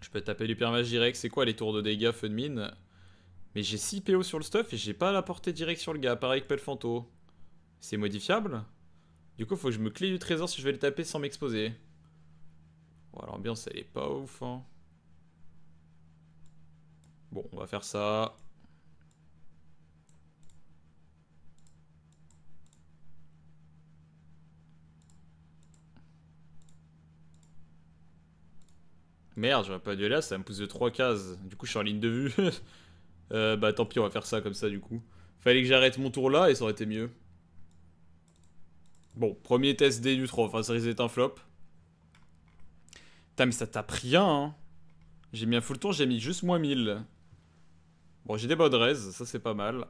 Je peux taper l'hypermage direct, c'est quoi les tours de dégâts, feu de mine Mais j'ai 6 PO sur le stuff et j'ai pas la portée directe sur le gars, pareil que Pelfanto. C'est modifiable Du coup, faut que je me clé du trésor si je vais le taper sans m'exposer. Bon, l'ambiance, elle est pas ouf, hein. Bon, on va faire ça. Merde, j'aurais pas dû aller là, ça me pousse de 3 cases. Du coup, je suis en ligne de vue. Euh, bah tant pis, on va faire ça comme ça du coup. Fallait que j'arrête mon tour là et ça aurait été mieux. Bon, premier test D du 3, enfin ça risque d'être un flop. Putain, mais ça tape rien, hein. J'ai mis un full tour, j'ai mis juste moins 1000. Bon, j'ai des bonnes raises, ça c'est pas mal.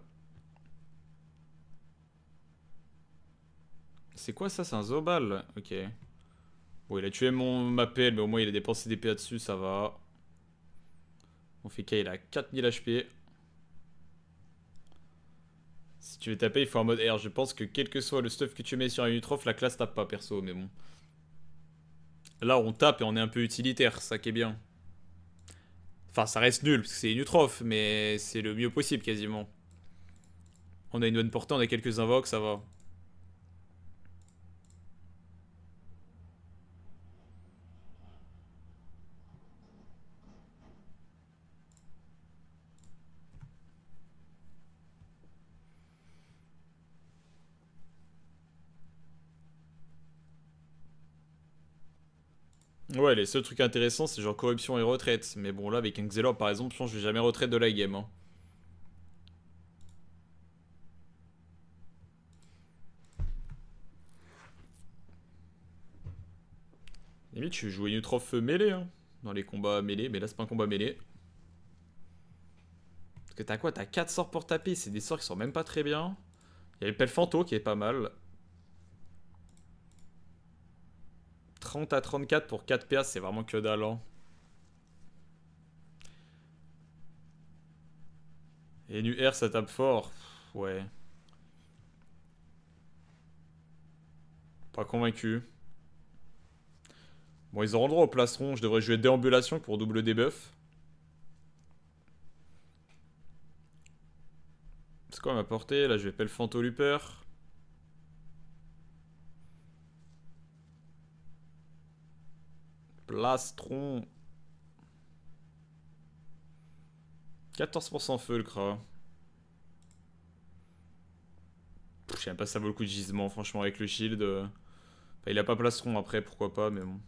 C'est quoi ça C'est un Zobal Ok. Bon, il a tué mon, ma mais au moins il a dépensé des PA dessus, ça va. fait FK, il a 4000 HP. Si tu veux taper, il faut en mode R. Je pense que quel que soit le stuff que tu mets sur un Unitroph, la classe tape pas, perso, mais bon. Là, on tape et on est un peu utilitaire, ça qui est bien. Enfin, ça reste nul, parce que c'est utrof, mais c'est le mieux possible, quasiment. On a une bonne portée, on a quelques invoques, ça va. Ouais, les seuls trucs intéressants, c'est genre corruption et retraite. Mais bon, là, avec un Xelor, par exemple, je pense que je vais jamais retraite de la game. Hein. Limite, je vais jouer trophée mêlée, hein, dans les combats mêlés, mais là, c'est pas un combat mêlé. Parce que t'as quoi T'as 4 sorts pour taper, c'est des sorts qui sont même pas très bien. Il y a le qui est pas mal. 30 à 34 pour 4 PA, c'est vraiment que dalle. Hein. Et nu R, ça tape fort. ouais. Pas convaincu. Bon, ils ont le droit au plastron. Je devrais jouer déambulation pour double debuff. C'est quoi ma portée Là, je vais fanto Looper. Plastron. 14% feu le cra. Je sais pas ça vaut le coup de gisement, franchement, avec le shield. Euh. il a pas plastron après, pourquoi pas, mais bon.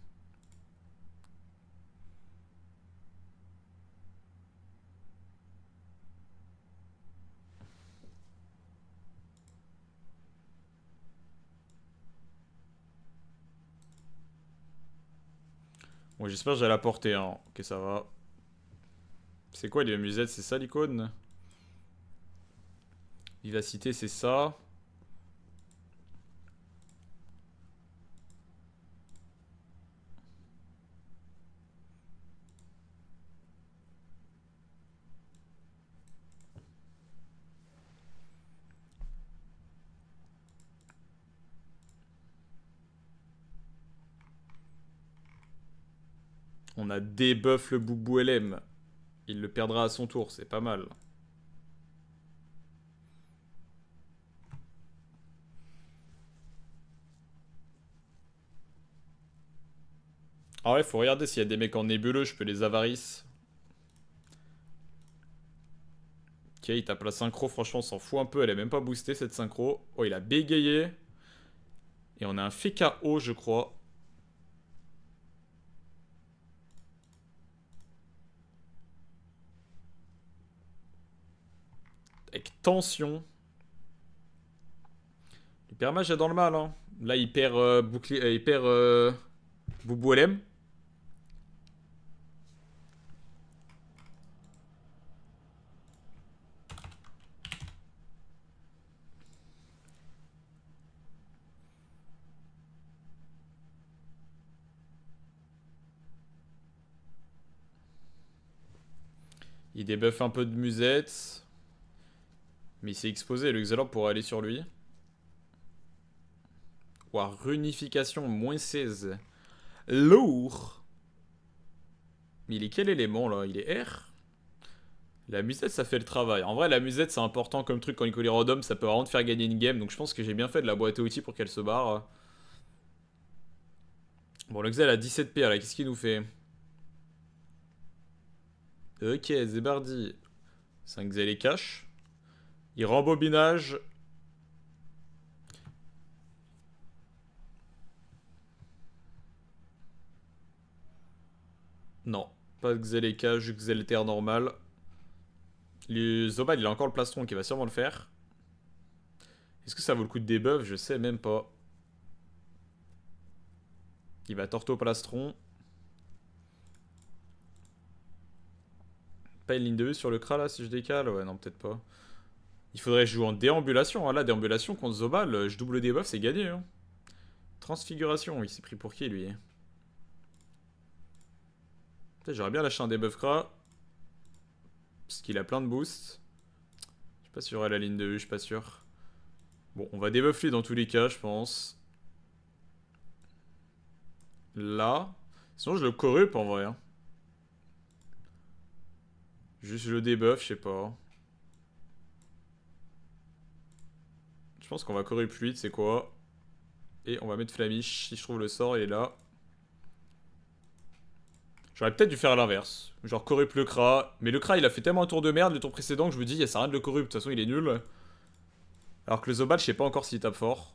j'espère que j'ai la portée. Hein. Ok, ça va. C'est quoi les musettes C'est ça l'icône Vivacité, c'est ça. débuff le Boubou LM. Il le perdra à son tour, c'est pas mal. Ah ouais, faut regarder s'il y a des mecs en nébuleux, je peux les avarice Ok, il tape la synchro, franchement, on s'en fout un peu, elle est même pas boostée cette synchro. Oh, il a bégayé. Et on a un FKO, je crois. tension. L'hypermage est dans le mal. Hein. Là, il perd, euh, euh, il perd euh, Il débuffe un peu de musette. Mais il s'est exposé, le Xalor pourrait aller sur lui. Ouah, runification, moins 16. Lourd Mais il est quel élément, là Il est R La musette, ça fait le travail. En vrai, la musette, c'est important comme truc. Quand il colle Rodom, ça peut vraiment te faire gagner une game. Donc je pense que j'ai bien fait de la boîte à outils pour qu'elle se barre. Bon, le Xel a 17 P. là. Qu'est-ce qu'il nous fait Ok, Zebardi. 5 Xel et cash. Il rembobinage. Non, pas de Xeleka, juste Xelter normal. Le Zobad, il a encore le plastron qui va sûrement le faire. Est-ce que ça vaut le coup de débuff Je sais même pas. Il va torto plastron. Pas une ligne de vue sur le Krala là si je décale Ouais non peut-être pas. Il faudrait jouer en déambulation. Ah, là, déambulation contre Zobal, je double debuff, c'est gagné. Hein. Transfiguration, il s'est pris pour qui lui J'aurais bien lâché un debuff cra, Parce qu'il a plein de boosts. Je suis pas sûr à la ligne de vue, je suis pas sûr. Bon, on va debuff lui dans tous les cas, je pense. Là. Sinon, je le corrupe en vrai. Hein. Juste le debuff, je sais pas. Je pense qu'on va courir plus c'est quoi Et on va mettre Flamish, si je trouve le sort, il est là. J'aurais peut-être dû faire l'inverse. Genre corrupt le Kra. Mais le Kra il a fait tellement un tour de merde le tour précédent que je me dis, il sert à rien de le corrupt, de toute façon il est nul. Alors que le Zobat, je sais pas encore s'il tape fort.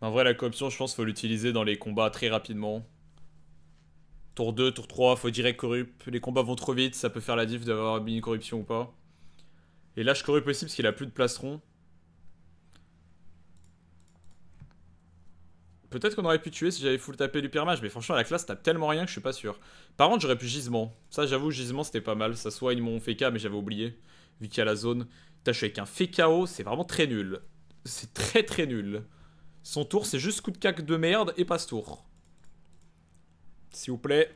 En vrai, la corruption, je pense, qu'il faut l'utiliser dans les combats très rapidement. Tour 2, tour 3, faut direct corrupt. Les combats vont trop vite, ça peut faire la diff d'avoir mini corruption ou pas. Et là, je corrupt aussi parce qu'il a plus de plastron. Peut-être qu'on aurait pu tuer si j'avais full tapé du match, mais franchement, la classe tape tellement rien que je suis pas sûr. Par contre, j'aurais pu gisement. Ça, j'avoue, gisement, c'était pas mal. Ça soit ils m'ont fait mais j'avais oublié, vu qu'il y a la zone. Putain, je suis avec un fait c'est vraiment très nul. C'est très très nul. Son tour, c'est juste coup de cac de merde et passe tour. S'il vous plaît,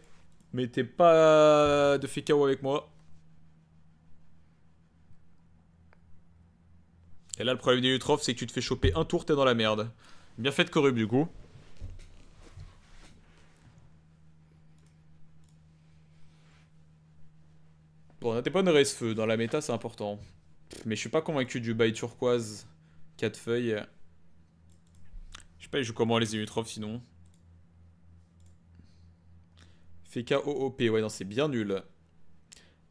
mettez pas de FKO avec moi. Et là, le problème des c'est que tu te fais choper un tour, t'es dans la merde. Bien fait de du coup. Bon, t'es pas des bonnes reste-feu. Dans la méta, c'est important. Mais je suis pas convaincu du bail turquoise. 4 feuilles. Je sais pas, il joue comment les Utrof, sinon OOP. ouais, non, c'est bien nul.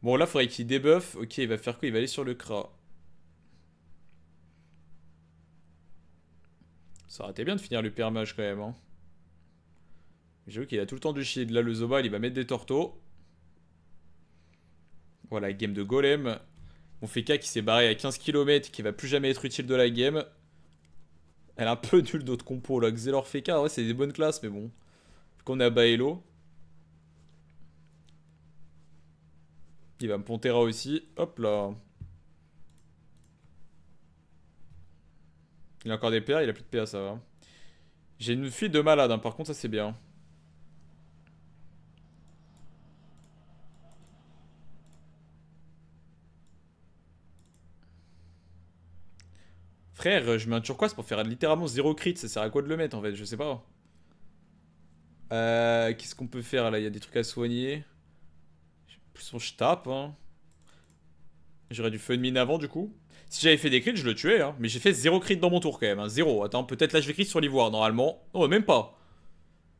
Bon, là, faudrait qu'il débuffe. Ok, il va faire quoi Il va aller sur le Kra. Ça aurait été bien de finir le permage quand même. Hein. J'avoue qu'il a tout le temps du shield. Là, le Zobal, il va mettre des torteaux. Voilà, game de golem. Mon Feka qui s'est barré à 15 km, qui va plus jamais être utile de la game. Elle est un peu nulle d'autres compos là. Xelor Feka, ouais, c'est des bonnes classes, mais bon. Qu'on a Baello. Il va me Pontera aussi. Hop là. Il a encore des PA, il a plus de PA, ça va. J'ai une fuite de malade, hein. par contre, ça c'est bien. Frère, je mets un turquoise pour faire littéralement zéro crit, ça sert à quoi de le mettre en fait, je sais pas. Euh, qu'est-ce qu'on peut faire là Il y a des trucs à soigner je tape. Hein. J'aurais du feu de mine avant, du coup. Si j'avais fait des crits, je le tuais. Hein. Mais j'ai fait zéro crit dans mon tour, quand même. Hein. Zéro. Attends, peut-être là, je vais crit sur l'ivoire, normalement. Non, même pas.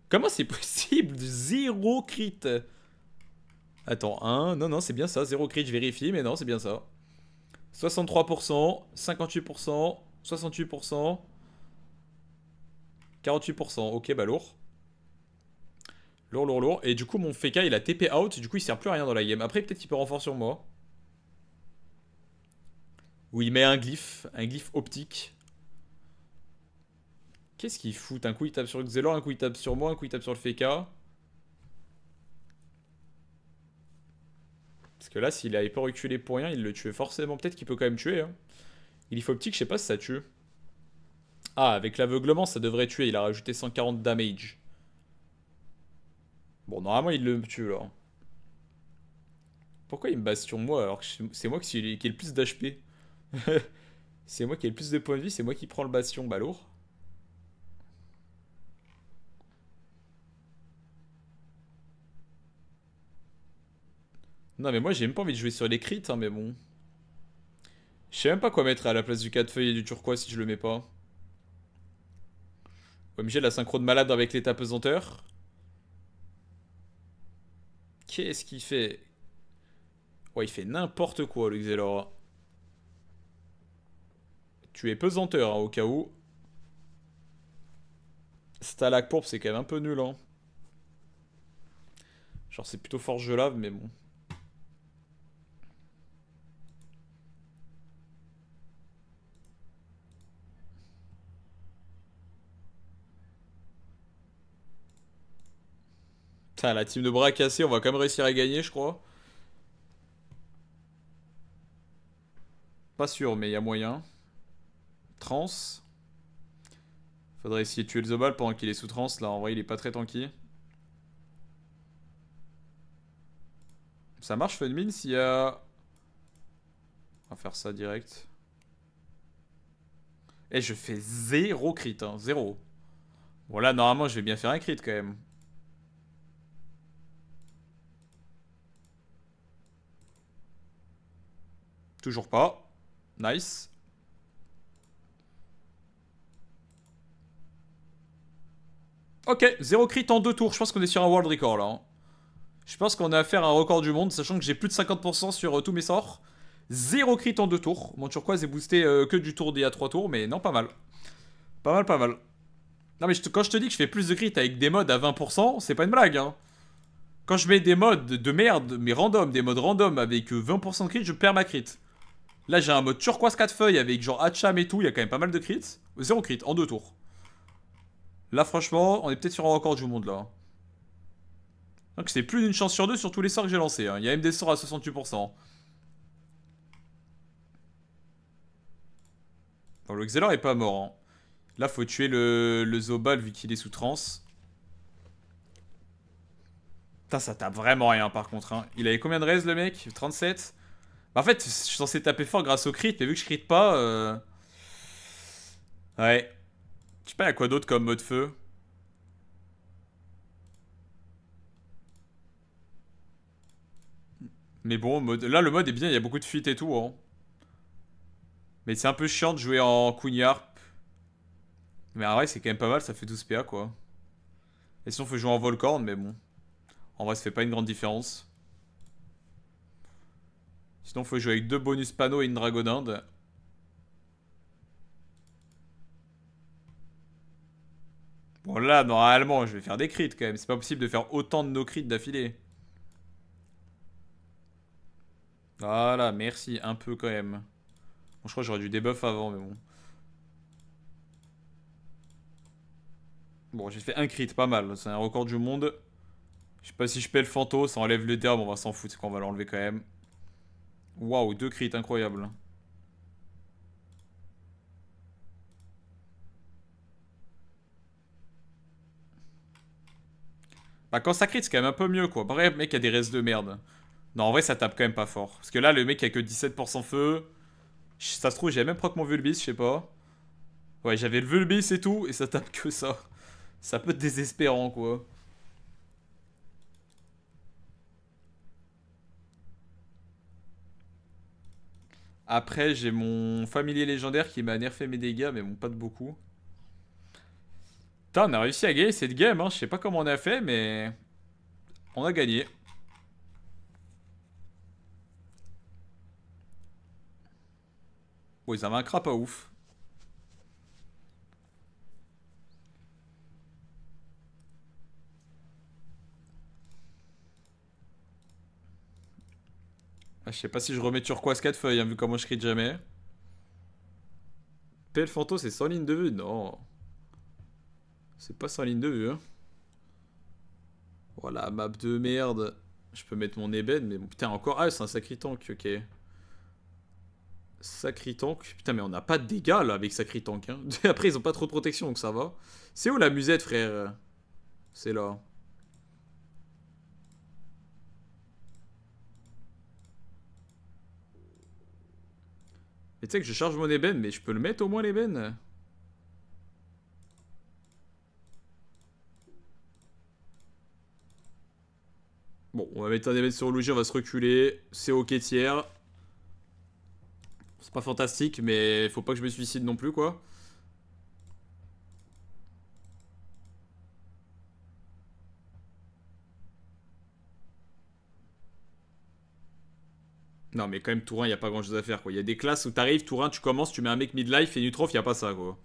Comment c'est possible Zéro crit Attends, 1. Non, non, c'est bien ça. Zéro crit, je vérifie, mais non, c'est bien ça. 63%, 58%, 68%, 48%. Ok, bah lourd. Lourd, lourd, lourd. Et du coup, mon Feka, il a TP out. Du coup, il sert plus à rien dans la game. Après, peut-être qu'il peut renforcer sur moi. Ou il met un glyphe. Un glyphe optique. Qu'est-ce qu'il fout Un coup, il tape sur Xelor. Un coup, il tape sur moi. Un coup, il tape sur le Feka. Parce que là, s'il avait pas reculé pour rien, il le tuait forcément. Peut-être qu'il peut quand même tuer. Hein. Il Il faut optique, je sais pas si ça tue. Ah, avec l'aveuglement, ça devrait tuer. Il a rajouté 140 damage. Bon, normalement, il le tue, là. Pourquoi il me bastion moi, alors que c'est moi qui, ai le plus d'HP C'est moi qui ai le plus de points de vie, c'est moi qui prends le bastion, bah lourd. Non mais moi j'ai même pas envie de jouer sur les crits, hein, mais bon. Je sais même pas quoi mettre à la place du 4 feuilles et du turquoise si je le mets pas. OMG la synchro de malade avec l'état pesanteur. Qu'est-ce qu'il fait Ouais, il fait n'importe quoi, le Xelora. Tu es pesanteur, hein, au cas où. Stalag pourpre, c'est quand même un peu nul, hein. Genre, c'est plutôt force gelave, mais bon. la team de bras cassés, on va quand même réussir à gagner, je crois. Pas sûr, mais il y a moyen. Trans. Faudrait essayer de tuer le Zobal pendant qu'il est sous trans. Là, en vrai, il est pas très tanky. Ça marche, Funmin, s'il y a... On va faire ça direct. Et eh, je fais zéro crit, hein. Zéro. Voilà, normalement, je vais bien faire un crit, quand même. Toujours pas. Nice. Ok, zéro crit en deux tours. Je pense qu'on est sur un world record là. Hein. Je pense qu'on a affaire à un record du monde, sachant que j'ai plus de 50% sur euh, tous mes sorts. Zéro crit en deux tours. Mon turquoise est boosté euh, que du tour des à 3 tours, mais non, pas mal. Pas mal, pas mal. Non mais quand je te dis que je fais plus de crit avec des modes à 20%, c'est pas une blague. Hein. Quand je mets des modes de merde, mais random, des modes random avec 20% euh, de crit, je perds ma crit. Là, j'ai un mode turquoise 4 feuilles avec genre Hacham et tout. Il y a quand même pas mal de crits. Zéro crit en deux tours. Là, franchement, on est peut-être sur un record du monde là. Hein. Donc, c'est plus d'une chance sur deux sur tous les sorts que j'ai lancés. Hein. Il y a même des sorts à 68%. Bon, le Xelor est pas mort. Hein. Là, faut tuer le, Zobal vu qu'il est sous trans. Putain, ça tape vraiment rien par contre. Il avait combien de raise le mec 37 bah, en fait, je suis censé taper fort grâce au crit, mais vu que je crit pas... Euh, ouais. Je sais pas, il quoi d'autre comme mode feu Mais bon, là le mode est bien, il y a beaucoup de fuite et tout. Hein. Mais c'est un peu chiant de jouer en Kuniarp. Mais en vrai, c'est quand même pas mal, ça fait 12 PA quoi. Et si on fait jouer en Volcorn, mais bon. En vrai, ça fait pas une grande différence. Sinon, faut jouer avec deux bonus panneaux et une d'Inde Bon là, normalement, je vais faire des crits quand même. C'est pas possible de faire autant de nos crits d'affilée. Voilà, merci, un peu quand même. Bon, je crois que j'aurais dû debuff avant, mais bon. Bon, j'ai fait un crit, pas mal. C'est un record du monde. Je sais pas si je paie le fantôme, ça enlève le terme, on va s'en foutre, qu'on va l'enlever quand même. Waouh, deux crits, incroyable. Bah quand ça crit, c'est quand même un peu mieux quoi. Bref, mec, il a des restes de merde. Non, en vrai, ça tape quand même pas fort. Parce que là, le mec il a que 17% feu. Ça se trouve, j'avais même proc mon Vulbis, je sais pas. Ouais, j'avais le Vulbis et tout, et ça tape que ça. Ça peut être désespérant quoi. Après, j'ai mon familier légendaire qui m'a nerfé mes dégâts, mais bon, pas de beaucoup. Putain, on a réussi à gagner cette game, hein. Je sais pas comment on a fait, mais... On a gagné. Bon, ils avaient un crap à ouf. Ah, je sais pas si je remets turquoise 4 feuilles, hein, vu comment je crie jamais. Pelle Fanto, c'est sans ligne de vue Non. C'est pas sans ligne de vue. Hein. Voilà, oh, map de merde. Je peux mettre mon ébène, mais putain, encore. Ah, c'est un sacré tank, ok. Sacré tank. Putain, mais on n'a pas de dégâts là avec sacré tank. Hein. Après, ils ont pas trop de protection, donc ça va. C'est où la musette, frère C'est là. Mais tu sais que je charge mon ébène, mais je peux le mettre au moins l'ébène Bon, on va mettre un ébène sur Luigi, on va se reculer. C'est ok tiers. C'est pas fantastique, mais faut pas que je me suicide non plus, quoi. Non, mais quand même, Tour il a pas grand chose à faire. quoi. Il y a des classes où t'arrives, Tourain tu commences, tu mets un mec midlife et Nutrof, il a pas ça. quoi.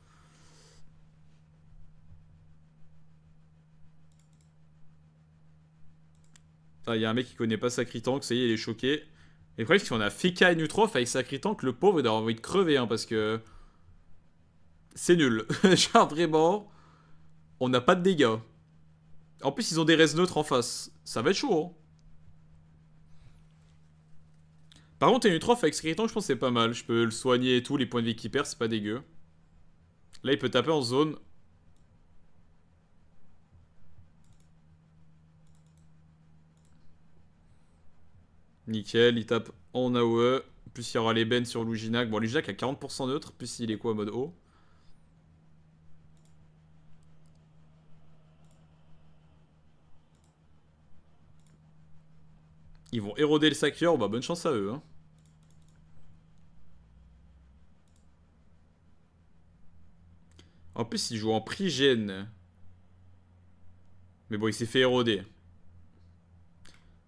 Il ah, y a un mec qui connaît pas Sacritank, ça y est, il est choqué. Et le problème, c'est qu'on a Fika et Nutrof avec Sacritank, le pauvre, il doit envie de crever, hein, parce que. C'est nul. Genre, vraiment, on n'a pas de dégâts. En plus, ils ont des res neutres en face. Ça va être chaud, hein. Par contre, une trophée avec Skriton, je pense que c'est pas mal. Je peux le soigner et tout, les points de vie qu'il perd, c'est pas dégueu. Là, il peut taper en zone. Nickel, il tape en AOE. Plus il y aura les bennes sur Luginac. Bon, Luginac a 40% neutre, plus il est quoi en mode haut Ils vont éroder le Sakior, bah bonne chance à eux. Hein. S'il joue en Prigène. Mais bon, il s'est fait éroder.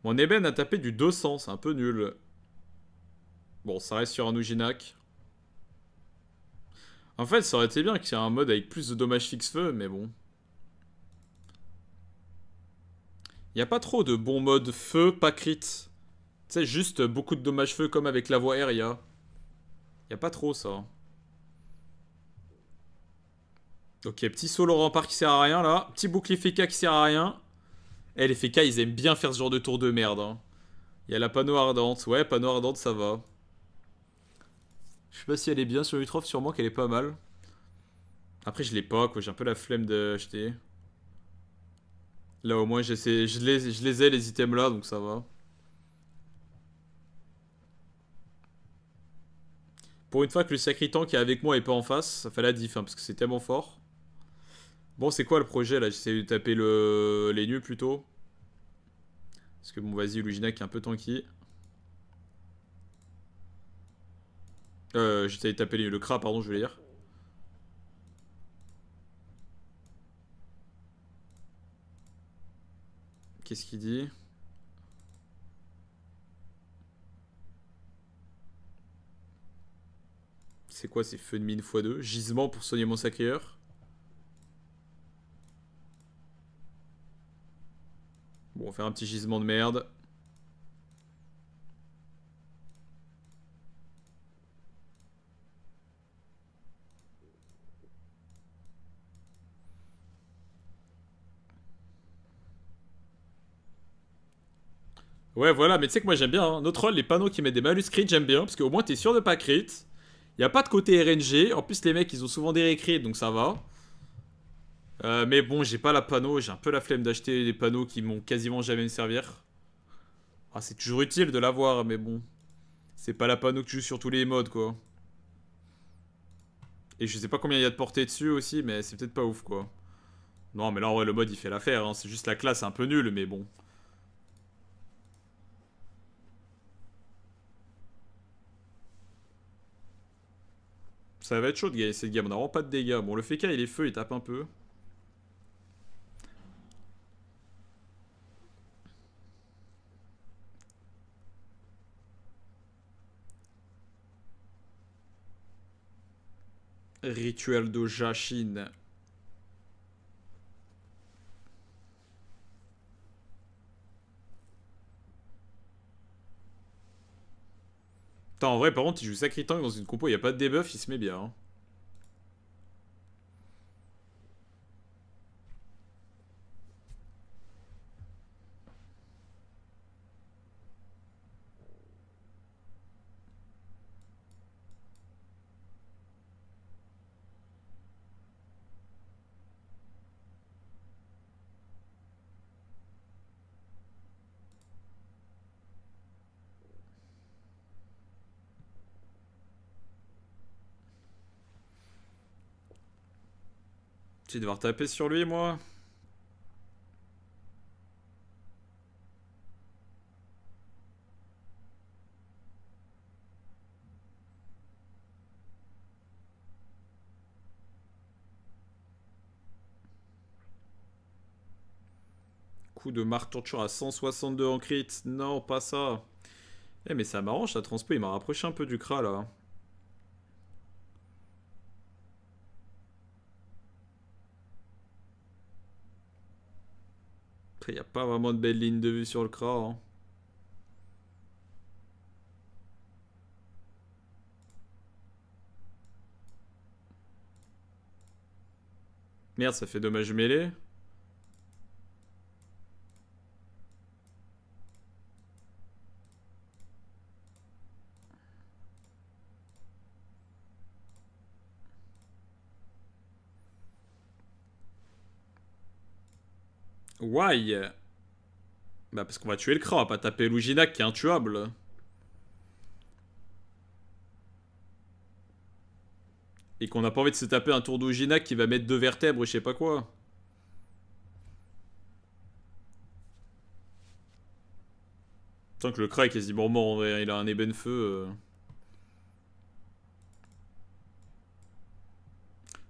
Mon Eben a tapé du 200, c'est un peu nul. Bon, ça reste sur un Uginak. En fait, ça aurait été bien qu'il y ait un mode avec plus de dommages fixe-feu, mais bon. Il n'y a pas trop de bons modes feu, pas crit. Tu sais, juste beaucoup de dommages feu comme avec la voie aérienne. Il n'y a pas trop ça. Ok, petit solo rempart qui sert à rien là. Petit bouclier FK qui sert à rien. Eh, les FK, ils aiment bien faire ce genre de tour de merde. Hein. Il y a la panneau ardente. Ouais, panneau ardente, ça va. Je sais pas si elle est bien sur Utrof, sûrement qu'elle est pas mal. Après, je l'ai pas, quoi. J'ai un peu la flemme d'acheter. Là, au moins, je, les, je ai, les items là, donc ça va. Pour une fois que le sacritan qui est avec moi est pas en face, ça fait la diff, hein, parce que c'est tellement fort. Bon, c'est quoi le projet là J'essaie de taper le... les nœuds plutôt. Parce que bon, vas-y, Luginac est un peu tanky. Euh, j'essaie de taper le cra, pardon, je veux dire. Qu'est-ce qu'il dit C'est quoi ces feux de mine x2 Gisement pour soigner mon heure Bon, on fait un petit gisement de merde. Ouais, voilà, mais tu sais que moi j'aime bien. Hein. Notre rôle, les panneaux qui mettent des malus crit, j'aime bien. Parce qu'au moins t'es sûr de pas crit. Y a pas de côté RNG. En plus, les mecs ils ont souvent des réécrits, donc ça va. Euh, mais bon, j'ai pas la panneau, j'ai un peu la flemme d'acheter des panneaux qui m'ont quasiment jamais me servir. Ah, c'est toujours utile de l'avoir, mais bon. C'est pas la panneau que tu joues sur tous les modes, quoi. Et je sais pas combien il y a de portée dessus aussi, mais c'est peut-être pas ouf, quoi. Non, mais là, en vrai, le mode, il fait l'affaire. Hein. C'est juste la classe un peu nulle, mais bon. Ça va être chaud de gagner cette gamme. On n'a vraiment pas de dégâts. Bon, le FK, il est feu, il tape un peu. Rituel de Jashin Tant en vrai, par contre, il joue Sacri dans une compo, il n'y a pas de debuff, il se met bien. Hein. devoir taper sur lui, moi. Coup de marque Torture à 162 en crit. Non, pas ça. Eh, mais ça m'arrange, ça transpo. Il m'a rapproché un peu du cra, là. Hein. il n'y a pas vraiment de belle ligne de vue sur le crawl. Hein. Merde, ça fait dommage mêlé. Why Bah parce qu'on va tuer le Kra, pas taper Luginak qui est intuable. Et qu'on a pas envie de se taper un tour d'Uginac qui va mettre deux vertèbres, je sais pas quoi. Tant que le crack est quasiment mort, il a un ébène feu. Euh.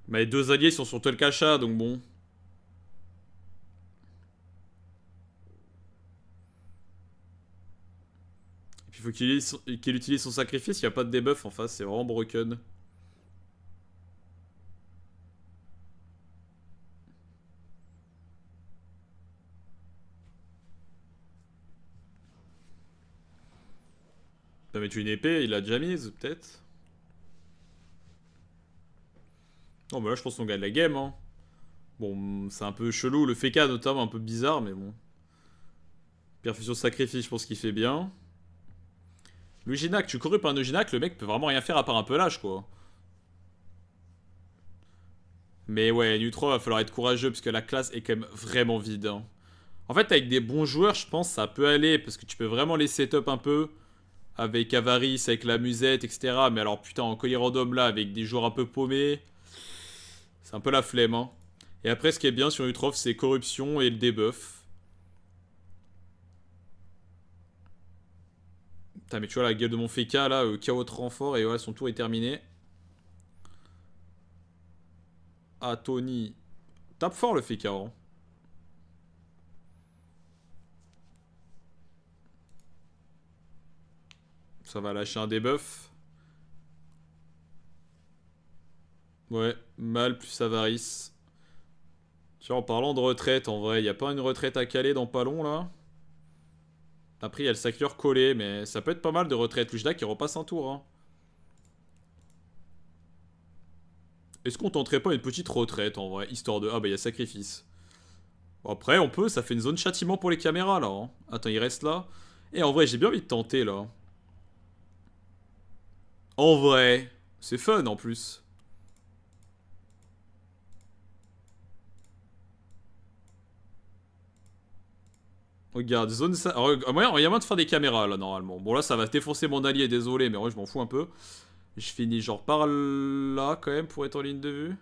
Mais les deux alliés sont sur Telkacha, donc bon. faut qu'il utilise, son sacrifice, il n'y a pas de debuff en face, c'est vraiment broken. Ça mettre une épée, il l'a déjà mise peut-être Non mais là je pense qu'on gagne la game hein. Bon c'est un peu chelou, le FK notamment un peu bizarre mais bon. Perfusion sacrifice je pense qu'il fait bien. Le tu pas un Ginac, le mec peut vraiment rien faire à part un peu lâche, quoi. Mais ouais, il va falloir être courageux parce que la classe est quand même vraiment vide. Hein. En fait, avec des bons joueurs, je pense ça peut aller parce que tu peux vraiment les setup un peu avec Avarice, avec la musette, etc. Mais alors, putain, en collier random là, avec des joueurs un peu paumés, c'est un peu la flemme. Hein. Et après, ce qui est bien sur Utrof, c'est corruption et le debuff. Putain, mais tu vois la gueule de mon Feka là, euh, KO de renfort et voilà, son tour est terminé. Ah, Tony. Tape fort le Feka. Ça va lâcher un debuff. Ouais, mal plus avarice. Tiens, en parlant de retraite, en vrai, y a pas une retraite à caler dans Palon là après, il y a le collé, mais ça peut être pas mal de retraite. Lujda qui repasse un tour. Hein. Est-ce qu'on tenterait pas une petite retraite en vrai Histoire de. Ah bah il y a sacrifice. après, on peut, ça fait une zone châtiment pour les caméras là. Hein. Attends, il reste là. Et en vrai, j'ai bien envie de tenter là. En vrai, c'est fun en plus. Regarde, zone... Ça... Euh, il y a moyen de faire des caméras, là, normalement. Bon, là, ça va défoncer mon allié, désolé, mais moi je m'en fous un peu. Je finis genre par là, quand même, pour être en ligne de vue.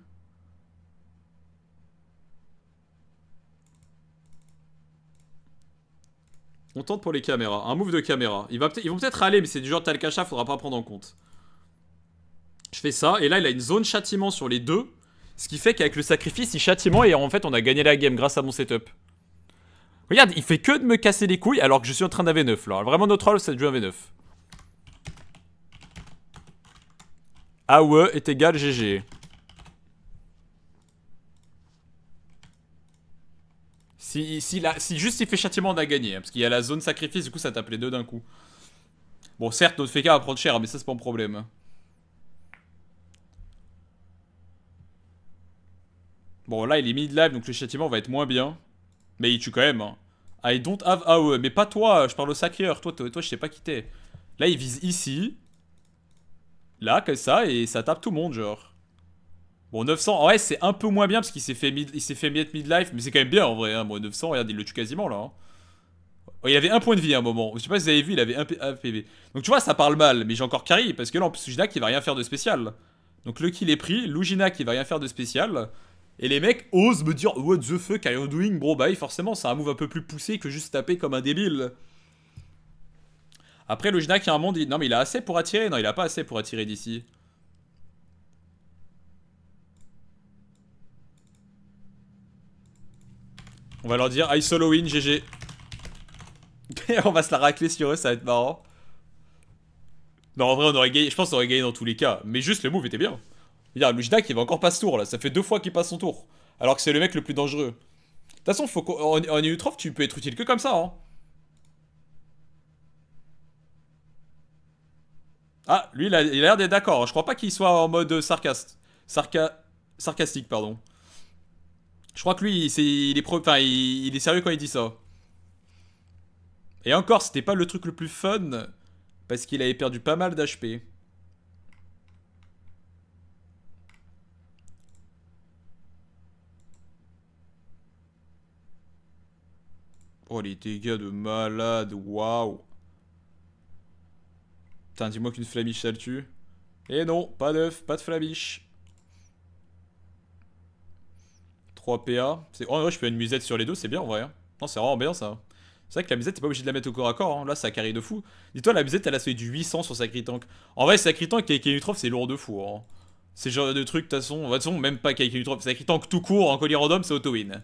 On tente pour les caméras. Un move de caméra. Il va Ils vont peut-être aller, mais c'est du genre Talcacha, faudra pas prendre en compte. Je fais ça, et là, il a une zone châtiment sur les deux. Ce qui fait qu'avec le sacrifice, il châtiment, et en fait, on a gagné la game grâce à mon setup. Regarde, il fait que de me casser les couilles alors que je suis en train d'av 9 Vraiment notre rôle c'est de jouer v 9 Awe est égal GG. Si, si, la, juste il fait châtiment, on a gagné. Hein, parce qu'il y a la zone sacrifice, du coup ça tape les deux d'un coup. Bon, certes, notre FK va prendre cher, mais ça c'est pas un problème. Bon, là il est mid live, donc le châtiment va être moins bien. Mais il tue quand même. I hein. ah, don't have ah ouais Mais pas toi, je parle au sacreur Toi, toi, je sais pas qui t'es. Là, il vise ici. Là, comme ça, et ça tape tout le monde, genre. Bon, 900, ouais, c'est un peu moins bien parce qu'il s'est fait, Il s'est fait mid midlife, mais c'est quand même bien en vrai. Hein. Bon, 900, regarde, il le tue quasiment là. Il hein. y oh, il avait un point de vie à un moment. Je sais pas si vous avez vu, il avait un, PV. Donc tu vois, ça parle mal, mais j'ai encore Carry parce que là, en plus, il va rien faire de spécial. Donc le kill est pris, Luginak, qui va rien faire de spécial. Et les mecs osent me dire What the fuck are you doing, bro Bah oui, forcément, c'est un move un peu plus poussé que juste taper comme un débile. Après, le Jnak, qui a un monde, dit non mais il a assez pour attirer. Non, il a pas assez pour attirer d'ici. On va leur dire I solo win, GG. on va se la racler sur eux, ça va être marrant. Non, en vrai, on aurait gagné. Je pense qu'on aurait gagné dans tous les cas. Mais juste, le move était bien. Regarde, qui va encore passer tour là, ça fait deux fois qu'il passe son tour. Alors que c'est le mec le plus dangereux. De toute façon, en, en tu peux être utile que comme ça. Hein. Ah, lui, il a l'air d'être d'accord. Hein. Je crois pas qu'il soit en mode sarcaste. Sarcastique, pardon. Je crois que lui, il, est il, est sérieux quand il dit ça. Et encore, c'était pas le truc le plus fun. Parce qu'il avait perdu pas mal d'HP. Oh, les dégâts de malade, waouh Putain, dis-moi qu'une flamiche ça le tue. Et eh non, pas d'œuf, pas de flamiche. 3 PA. Oh, je peux une musette sur les deux, c'est bien en vrai. Hein. Non, c'est vraiment bien ça. C'est vrai que la musette, t'es pas obligé de la mettre au corps à corps. Hein. Là, ça carré de fou. Dis-toi, la musette, elle a celui du 800 sur sa tank. En vrai, sa tank avec eutroph c'est lourd de fou. Hein. C'est genre de truc, de toute façon, même pas Kainutrov. Sa tank tout court en colis random, c'est auto-win.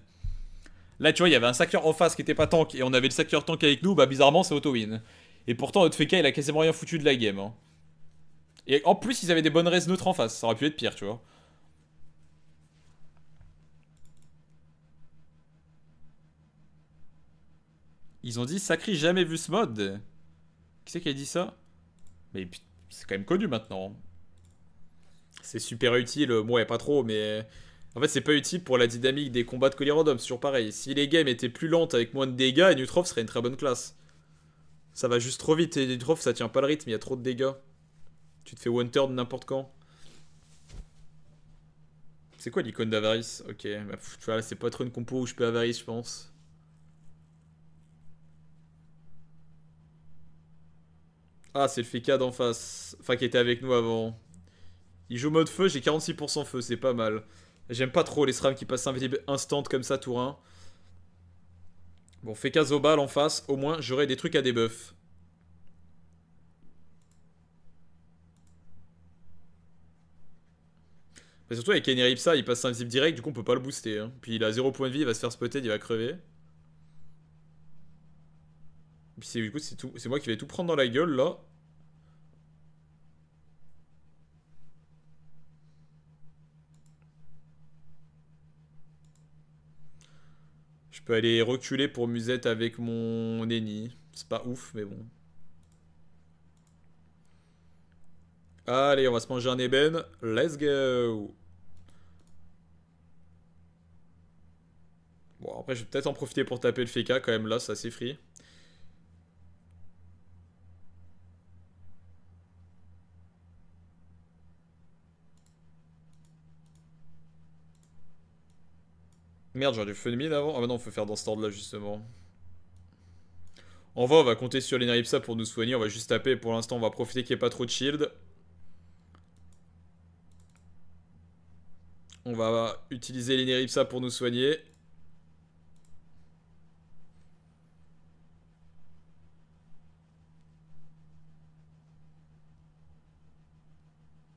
Là, tu vois, il y avait un saceur en face qui était pas tank et on avait le sacreur tank avec nous, bah bizarrement, c'est auto-win. Et pourtant, notre FK, il a quasiment rien foutu de la game. Hein. Et en plus, ils avaient des bonnes raises neutres en face, ça aurait pu être pire, tu vois. Ils ont dit Sacri jamais vu ce mode. Qui c'est qui a dit ça Mais c'est quand même connu maintenant. C'est super utile. Moi, ouais, pas trop, mais en fait, c'est pas utile pour la dynamique des combats de colis random, c'est pareil. Si les games étaient plus lentes avec moins de dégâts, Nutroph serait une très bonne classe. Ça va juste trop vite, et Nutroph ça tient pas le rythme, il y a trop de dégâts. Tu te fais one turn n'importe quand. C'est quoi l'icône d'Avarice Ok, bah, tu vois, c'est pas trop une compo où je peux Avarice, je pense. Ah, c'est le Fekad en face. Enfin, qui était avec nous avant. Il joue mode feu, j'ai 46% feu, c'est pas mal. J'aime pas trop les SRAM qui passent invisible instant comme ça, tour 1. Bon, fais casse aux balles en face, au moins j'aurai des trucs à débuff. surtout avec Kenny Ripsa, il passe invisible direct, du coup on peut pas le booster. Hein. Puis il a 0 point de vie, il va se faire spotter, il va crever. Puis du coup c'est moi qui vais tout prendre dans la gueule là. Je peux aller reculer pour musette avec mon ennemi C'est pas ouf, mais bon. Allez, on va se manger un ébène. Let's go Bon, après, je vais peut-être en profiter pour taper le FK quand même. Là, ça c'est free. Merde, j'aurais dû mine avant. Ah bah non, peut faire dans ce ordre-là, justement. En vrai, on va compter sur l'Eneripsa pour nous soigner. On va juste taper. Pour l'instant, on va profiter qu'il n'y ait pas trop de shield. On va utiliser l'Eneripsa pour nous soigner.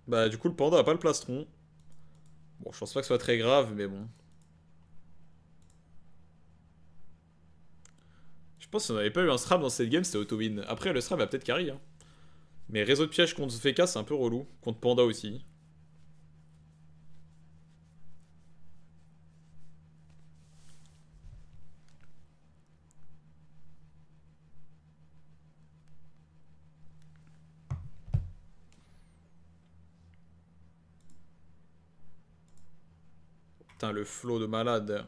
Bah, du coup, le panda a pas le plastron. Bon, je pense pas que ce soit très grave, mais bon. Je pense qu'on n'avait pas eu un SRAM dans cette game, c'était auto-win. Après, le SRAM va peut-être carry. Hein. Mais réseau de pièges contre FK, c'est un peu relou. Contre Panda aussi. Putain, le flow de malade.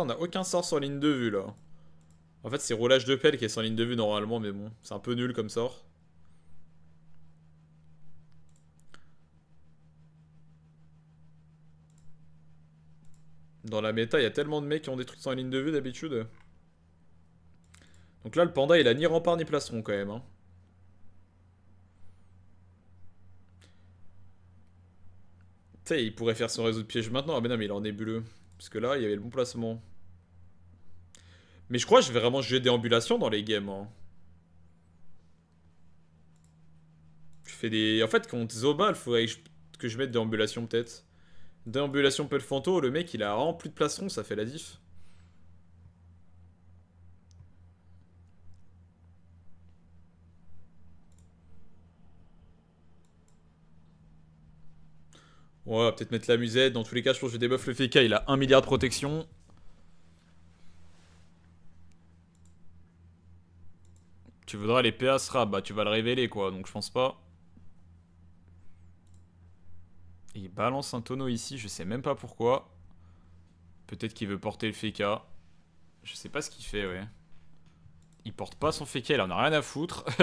on a aucun sort sur ligne de vue là. En fait, c'est roulage de pelle qui est sans ligne de vue normalement, mais bon, c'est un peu nul comme sort. Dans la méta, il y a tellement de mecs qui ont des trucs sans ligne de vue d'habitude. Donc là, le panda, il a ni rempart ni plastron quand même. Hein. Tu sais, il pourrait faire son réseau de piège maintenant. Ah, mais non, mais il est en nébuleux. Parce que là, il y avait le bon placement. Mais je crois que je vais vraiment jouer déambulation dans les games. Hein. Je fais des... En fait, contre Zobal, il faudrait que je mette déambulation peut-être. Déambulation peu le le mec il a vraiment plus de plastron, ça fait la diff. Ouais, peut-être mettre la musette. Dans tous les cas, je pense que je débuff le FK. Il a 1 milliard de protection. Tu voudras les PA sera, bah tu vas le révéler quoi, donc je pense pas. il balance un tonneau ici, je sais même pas pourquoi. Peut-être qu'il veut porter le FK. Je sais pas ce qu'il fait, ouais. Il porte pas son FK, il en a rien à foutre.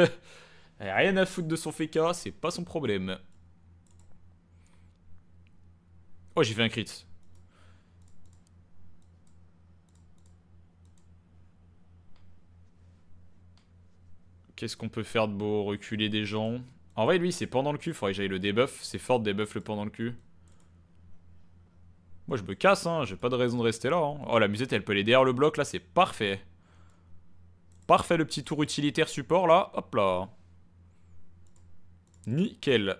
il a rien à foutre de son FK, c'est pas son problème. Oh, j'ai fait un crit. Qu'est-ce qu'on peut faire de beau Reculer des gens. En vrai, lui, c'est pendant le cul. Faudrait que j'aille le debuff C'est fort de debuff le pendant le cul. Moi, je me casse, hein. J'ai pas de raison de rester là. Hein. Oh, la musette, elle peut aller derrière le bloc, là. C'est parfait. Parfait, le petit tour utilitaire support, là. Hop là. Nickel.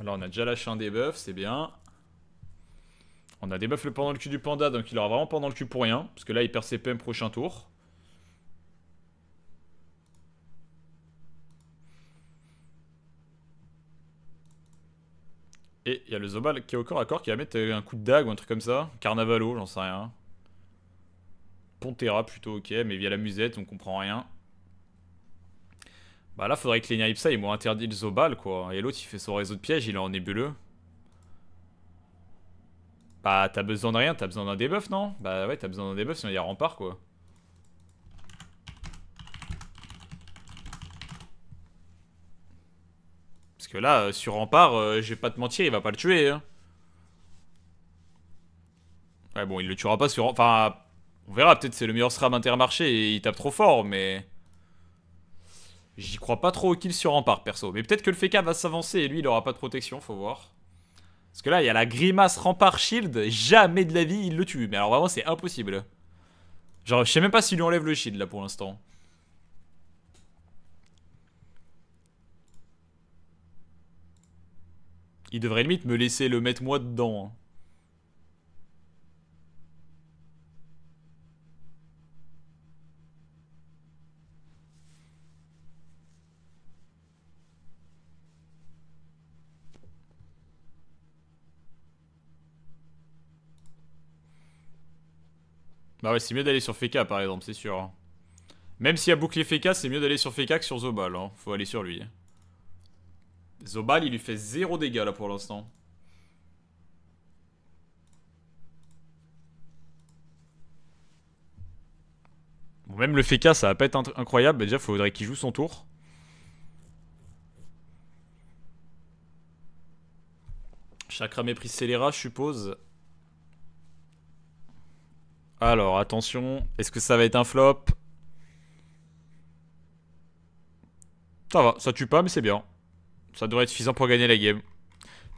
Alors on a déjà lâché un debuff, c'est bien. On a debuff le pendant le cul du panda, donc il aura vraiment pendant le cul pour rien. Parce que là, il perd ses PM prochain tour. Et il y a le Zobal qui est au corps à corps qui va mettre euh, un coup de dague ou un truc comme ça. Carnavalo, j'en sais rien. Pontera plutôt, ok, mais via la musette, on comprend rien. Bah là, faudrait que les Naipsa, ils m'ont interdit le Zobal, quoi. Et l'autre, il fait son réseau de pièges, il est en nébuleux. Bah, t'as besoin de rien, t'as besoin d'un debuff, non Bah ouais, t'as besoin d'un debuff, sinon il y a rempart, quoi. Parce que là, euh, sur rempart, euh, je vais pas te mentir, il va pas le tuer, hein. Ouais, bon, il le tuera pas sur... Enfin, on verra, peut-être c'est le meilleur SRAM intermarché et il tape trop fort, mais... J'y crois pas trop au kill sur rempart perso. Mais peut-être que le Feka va s'avancer et lui il aura pas de protection, faut voir. Parce que là il y a la grimace rempart shield, jamais de la vie il le tue. Mais alors vraiment c'est impossible. Genre je sais même pas s'il lui enlève le shield là pour l'instant. Il devrait limite me laisser le mettre moi dedans. Hein. Bah ouais, c'est mieux d'aller sur FK par exemple, c'est sûr. Hein. Même s'il y a bouclé Feka c'est mieux d'aller sur Feka que sur Zobal. Hein. Faut aller sur lui. Zobal, il lui fait zéro dégâts là pour l'instant. Bon, même le FK, ça va pas être incroyable. Bah, déjà, faudrait qu'il joue son tour. Chakra mépris scélérat, je suppose. Alors, attention. Est-ce que ça va être un flop Ça va, ça tue pas, mais c'est bien. Ça devrait être suffisant pour gagner la game.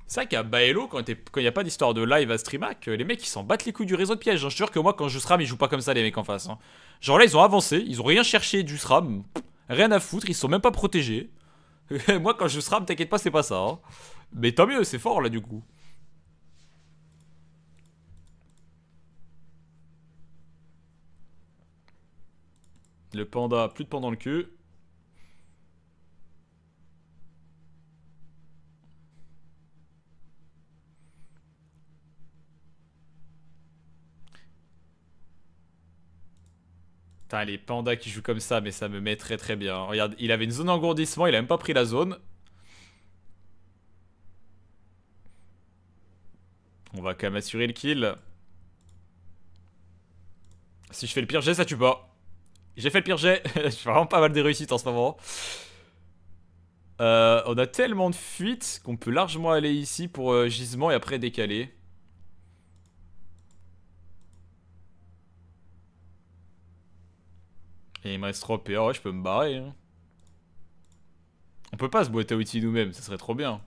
C'est vrai qu'à Baello, quand il n'y a pas d'histoire de live à Streamac, euh, les mecs ils s'en battent les couilles du réseau de pièges. Hein. Je te jure que moi quand je SRAM, ils jouent pas comme ça les mecs en face. Hein. Genre là ils ont avancé, ils ont rien cherché du SRAM, rien à foutre, ils sont même pas protégés. moi quand je SRAM, t'inquiète pas, c'est pas ça. Hein. Mais tant mieux, c'est fort là du coup. Le panda, plus de panda dans le cul. Putain, les pandas qui jouent comme ça, mais ça me met très très bien. Regarde, il avait une zone engourdissement, il a même pas pris la zone. On va quand même assurer le kill. Si je fais le pire, j'ai ça tue pas. J'ai fait le pire jet. j'ai vraiment pas mal de réussites en ce moment. Euh, on a tellement de fuites qu'on peut largement aller ici pour euh, gisement et après décaler. Et il me reste 3 PA, ouais, je peux me barrer. Hein. On peut pas se boîter à outils nous-mêmes, ça serait trop bien.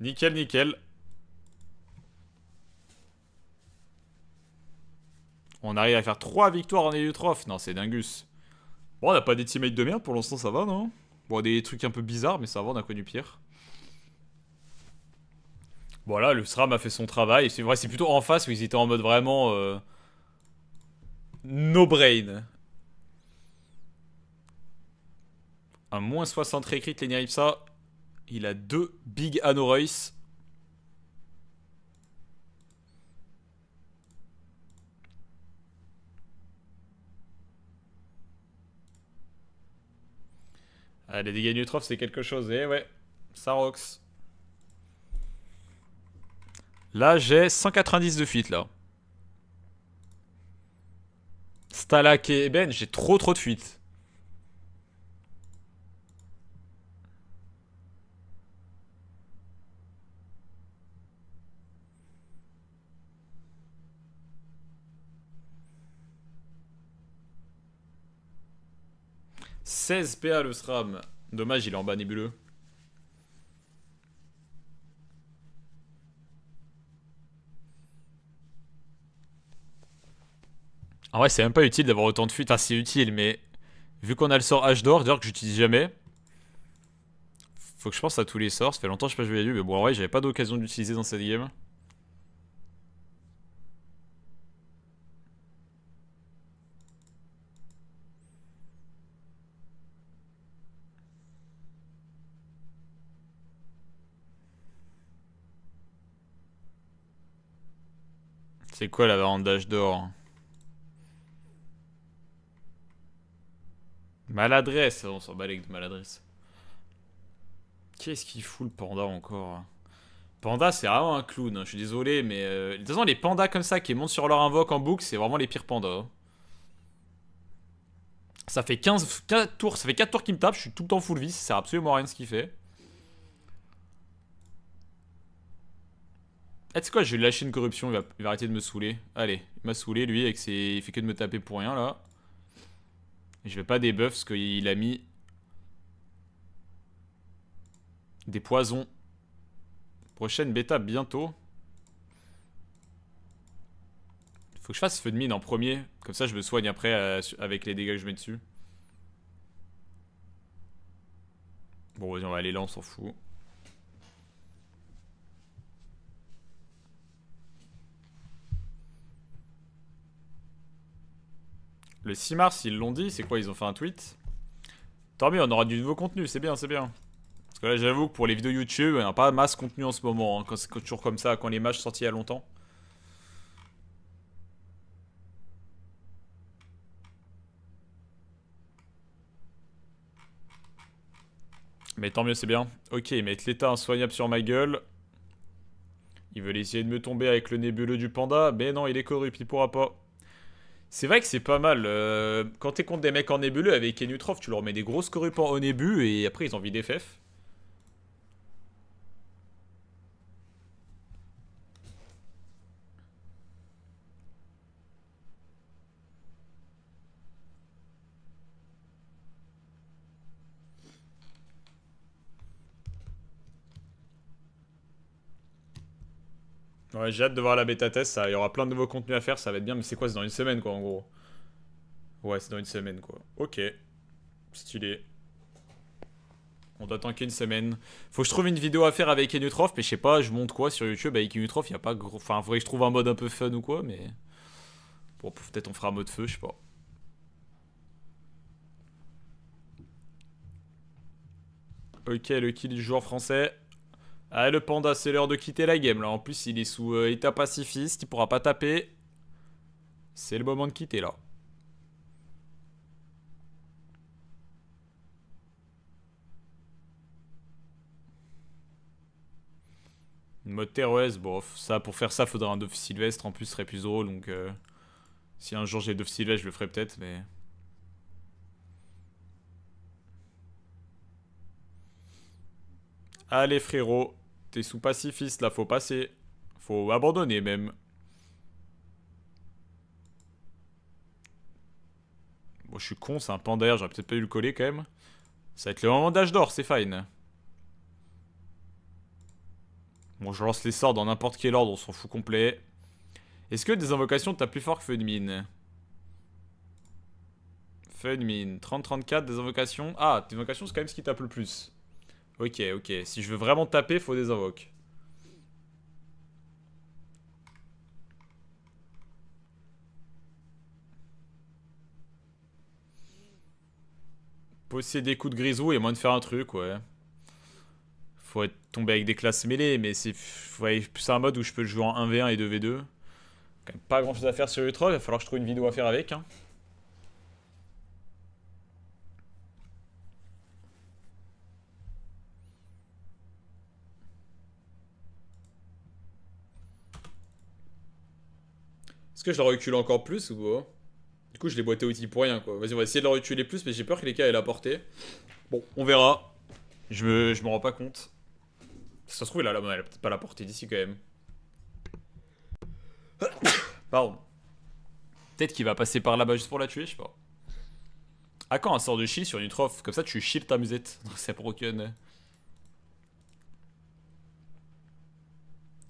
Nickel, nickel. On arrive à faire 3 victoires en eutroph Non, c'est dingus. Bon, on n'a pas des teammates de merde pour l'instant, ça va, non Bon, des trucs un peu bizarres, mais ça va, on a connu pire. Voilà, le SRAM a fait son travail. C'est vrai, c'est plutôt en face où ils étaient en mode vraiment... Euh, no brain. Un moins 60 récrit, les ça. Il a deux Big anorois. Ah, les dégâts Nutroph, c'est quelque chose. Et eh ouais, ça Là, j'ai 190 de fuite, là. Stalak et Ben, j'ai trop trop de fuite. 16 PA le SRAM. Dommage, il est en bas nébuleux. En vrai, c'est même pas utile d'avoir autant de fuites. Enfin, c'est utile, mais vu qu'on a le sort H d'or, d'ailleurs que j'utilise jamais, faut que je pense à tous les sorts. Ça fait longtemps que je n'ai pas joué à lui, mais bon, en vrai, j'avais pas d'occasion d'utiliser dans cette game. C'est quoi la variante d'âge d'or hein Maladresse, on s'en bat les de maladresse. Qu'est-ce qu'il fout le panda encore hein Panda, c'est vraiment un clown, hein, je suis désolé, mais... Euh, de toute façon, les pandas comme ça qui montent sur leur invoque en boucle, c'est vraiment les pires pandas. Ça fait 15, tours, ça fait 4 tours qu'il me tape, je suis tout le temps full vie, ça sert absolument à rien ce qu'il fait. Ah, tu sais quoi, je vais lâcher une corruption, il va, arrêter de me saouler. Allez, il m'a saoulé lui, avec ses... il fait que de me taper pour rien là. Et je vais pas débuff parce qu'il a mis des poisons. Prochaine bêta bientôt. Faut que je fasse feu de mine en premier, comme ça je me soigne après euh, avec les dégâts que je mets dessus. Bon, vas-y, on va aller là, on s'en fout. Le 6 mars, ils l'ont dit. C'est quoi Ils ont fait un tweet. Tant mieux, on aura du nouveau contenu. C'est bien, c'est bien. Parce que là, j'avoue que pour les vidéos YouTube, il n'y a pas masse contenu en ce moment. Hein, quand c'est toujours comme ça, quand les matchs sortis il y a longtemps. Mais tant mieux, c'est bien. Ok, mettre l'état insoignable sur ma gueule. Il veut essayer de me tomber avec le nébuleux du panda, mais non, il est corrupt, il pourra pas. C'est vrai que c'est pas mal. Euh, quand t'es contre des mecs en nébuleux avec Enutrof, tu leur mets des grosses corrupants au début et après ils ont envie d'FF. Ouais, j'ai hâte de voir la bêta test, ça. Il y aura plein de nouveaux contenus à faire, ça va être bien. Mais c'est quoi, c'est dans une semaine, quoi, en gros Ouais, c'est dans une semaine, quoi. Ok. Stylé. On doit tanker une semaine. Faut que je trouve une vidéo à faire avec Enutroph, mais je sais pas, je monte quoi sur YouTube avec Enutroph, il a pas gros... Enfin, faudrait que je trouve un mode un peu fun ou quoi, mais... Bon, peut-être on fera un mode feu, je sais pas. Ok, le kill du joueur français. Allez, ah, le panda, c'est l'heure de quitter la game, là. En plus, il est sous euh, état pacifiste, il pourra pas taper. C'est le moment de quitter, là. Mode TROS, bof. Ça, pour faire ça, faudrait un Dove Sylvestre. En plus, ce serait plus drôle, donc... Euh, si un jour j'ai Dove Sylvestre, je le ferai peut-être, mais... Allez, frérot. T'es sous pacifiste là, faut passer. Faut abandonner même. Bon, je suis con, c'est un pandaire, j'aurais peut-être pas eu le coller quand même. Ça va être le moment d'âge d'or, c'est fine. Bon, je lance les sorts dans n'importe quel ordre, on s'en fout complet. Est-ce que des invocations t'as plus fort que feu de mine Feu de mine, 30-34, des invocations. Ah, des invocations c'est quand même ce qui tape le plus. Ok, ok. Si je veux vraiment taper, faut des invoques. Posséder coups de grisou, et moins de faire un truc, ouais. Faut être tombé avec des classes mêlées, mais c'est plus un mode où je peux jouer en 1v1 et 2v2. Quand même pas grand chose à faire sur le il va falloir que je trouve une vidéo à faire avec. Hein. je la recule encore plus ou quoi Du coup, je l'ai boité outil pour rien, quoi. Vas-y, on va essayer de la reculer plus, mais j'ai peur que les cas aient la portée. Bon, on verra. Je me, je rends pas compte. Ça se trouve, là, là, elle a peut-être pas la portée d'ici, quand même. Pardon. Peut-être qu'il va passer par là-bas juste pour la tuer, je sais pas. À ah, quand un sort de chill sur une trophe Comme ça, tu shield ta musette. C'est broken.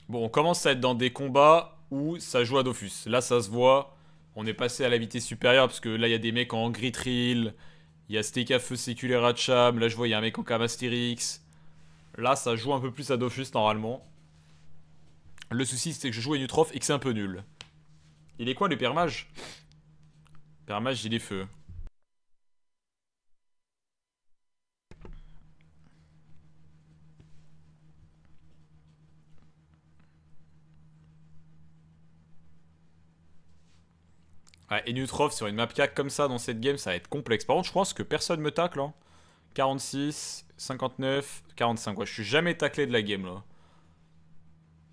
Bon, on commence à être dans des combats ou ça joue à Dofus. Là, ça se voit. On est passé à la vitesse supérieure parce que là, il y a des mecs en trill. Il y a Steak Feu Séculaire à Cham. Là, je vois, il y a un mec en Camastérix. Là, ça joue un peu plus à Dofus normalement. Le souci, c'est que je joue à Nutroph et que c'est un peu nul. Il est quoi le permage Permage, il est feu. Ouais, et Nutrov sur une map 4 comme ça dans cette game, ça va être complexe. Par contre, je pense que personne me tacle. 46, 59, 45. Ouais, je suis jamais taclé de la game là.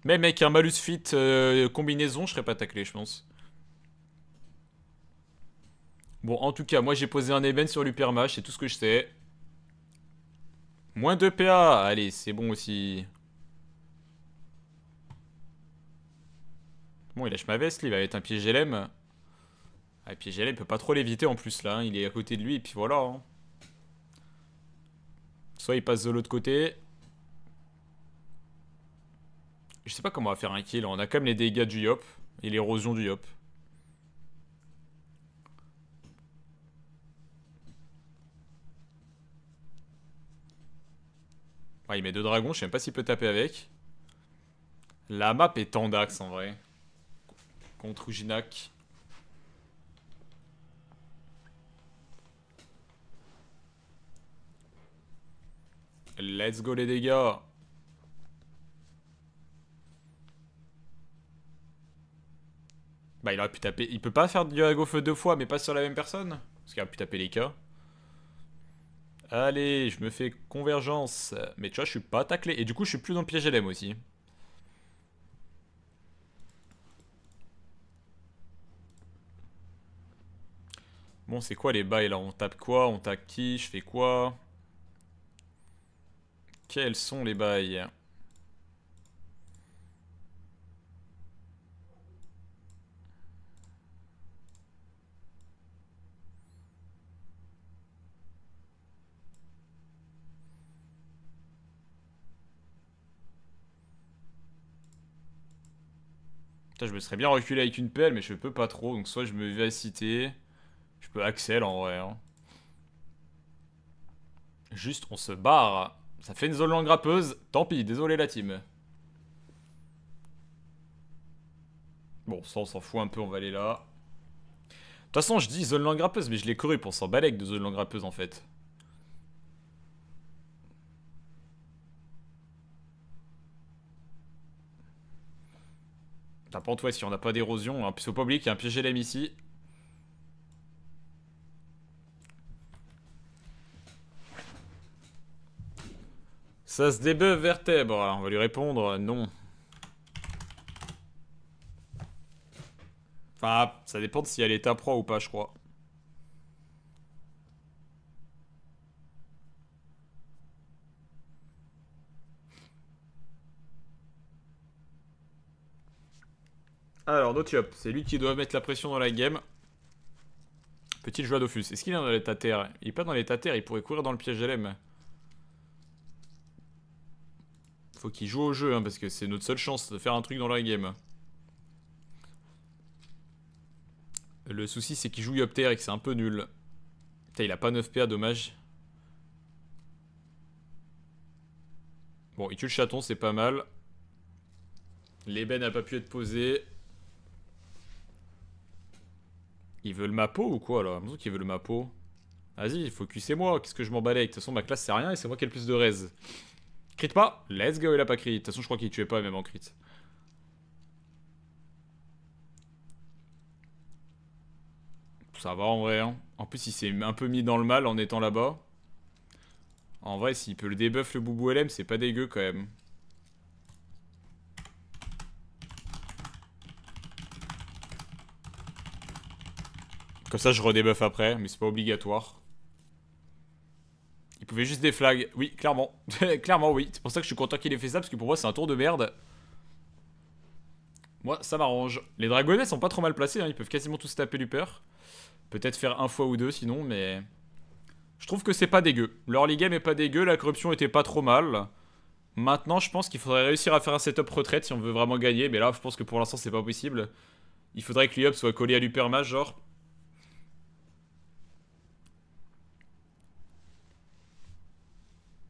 Mais mec, un malus fit euh, combinaison, je serais pas taclé, je pense. Bon, en tout cas, moi j'ai posé un Eben sur l'Upermatch, c'est tout ce que je sais. Moins de PA Allez, c'est bon aussi. Bon, il lâche ma veste, il va être un piège LM. Ah, et puis il peut pas trop l'éviter en plus là. Hein. Il est à côté de lui et puis voilà. Hein. Soit il passe de l'autre côté. Je sais pas comment on va faire un kill. Hein. On a quand même les dégâts du Yop et l'érosion du Yop. il met deux dragons, je sais même pas s'il peut taper avec. La map est Tandax en vrai. Contre Uginak Let's go les dégâts Bah il aurait pu taper... Il peut pas faire du feu deux fois mais pas sur la même personne Parce qu'il aurait pu taper les cas. Allez, je me fais convergence. Mais tu vois, je suis pas taclé. Et du coup, je suis plus dans le piège LM aussi. Bon, c'est quoi les bails là On tape quoi On tape qui Je fais quoi quels sont les bails je me serais bien reculé avec une pelle, mais je peux pas trop. Donc, soit je me vais citer. Je peux accélérer. en vrai. Hein. Juste, on se barre. Ça fait une zone langue grappeuse, Tant pis, désolé la team. Bon, ça on s'en fout un peu, on va aller là. De toute façon, je dis zone langue grappeuse, mais je l'ai couru pour s'en balèque de zone langue grappeuse en fait. Par contre, ouais, si on n'a pas d'érosion, hein, faut pas oublier qu'il y a un piège LM ici. Ça se débuffe vertèbre. On va lui répondre euh, non. Enfin, ah, ça dépend de si elle est à proie ou pas, je crois. Alors, Notiop, c'est lui qui doit mettre la pression dans la game. Petit joueur d'Offus. Est-ce qu'il est dans l'état terre Il est pas dans l'état terre, il pourrait courir dans le piège LM. faut qu'il joue au jeu, hein, parce que c'est notre seule chance de faire un truc dans la game. Le souci, c'est qu'il joue Yopter et que c'est un peu nul. Putain, il a pas 9 PA, dommage. Bon, il tue le chaton, c'est pas mal. L'ébène a pas pu être posée. Il veut le mapo ou quoi, là J'ai qu'il veut le peau. Vas-y, il faut moi, qu'est-ce que je m'emballais De toute façon, ma classe, c'est rien et c'est moi qui ai le plus de raise. Crit pas Let's go, il a pas crit. De toute façon, je crois qu'il tuait pas même en crit. Ça va en vrai. Hein. En plus, il s'est un peu mis dans le mal en étant là-bas. En vrai, s'il peut le débuff le boubou LM, c'est pas dégueu quand même. Comme ça, je redébuff après, mais c'est pas obligatoire. Il pouvait juste des flags. Oui, clairement. clairement, oui. C'est pour ça que je suis content qu'il ait fait ça, parce que pour moi, c'est un tour de merde. Moi, ça m'arrange. Les dragonnets sont pas trop mal placés, hein. ils peuvent quasiment tous taper du peur. Peut-être faire un fois ou deux sinon, mais... Je trouve que c'est pas dégueu. L'early game est pas dégueu, la corruption était pas trop mal. Maintenant, je pense qu'il faudrait réussir à faire un setup retraite si on veut vraiment gagner, mais là, je pense que pour l'instant, c'est pas possible. Il faudrait que l'Iop soit collé à l'uperma, genre...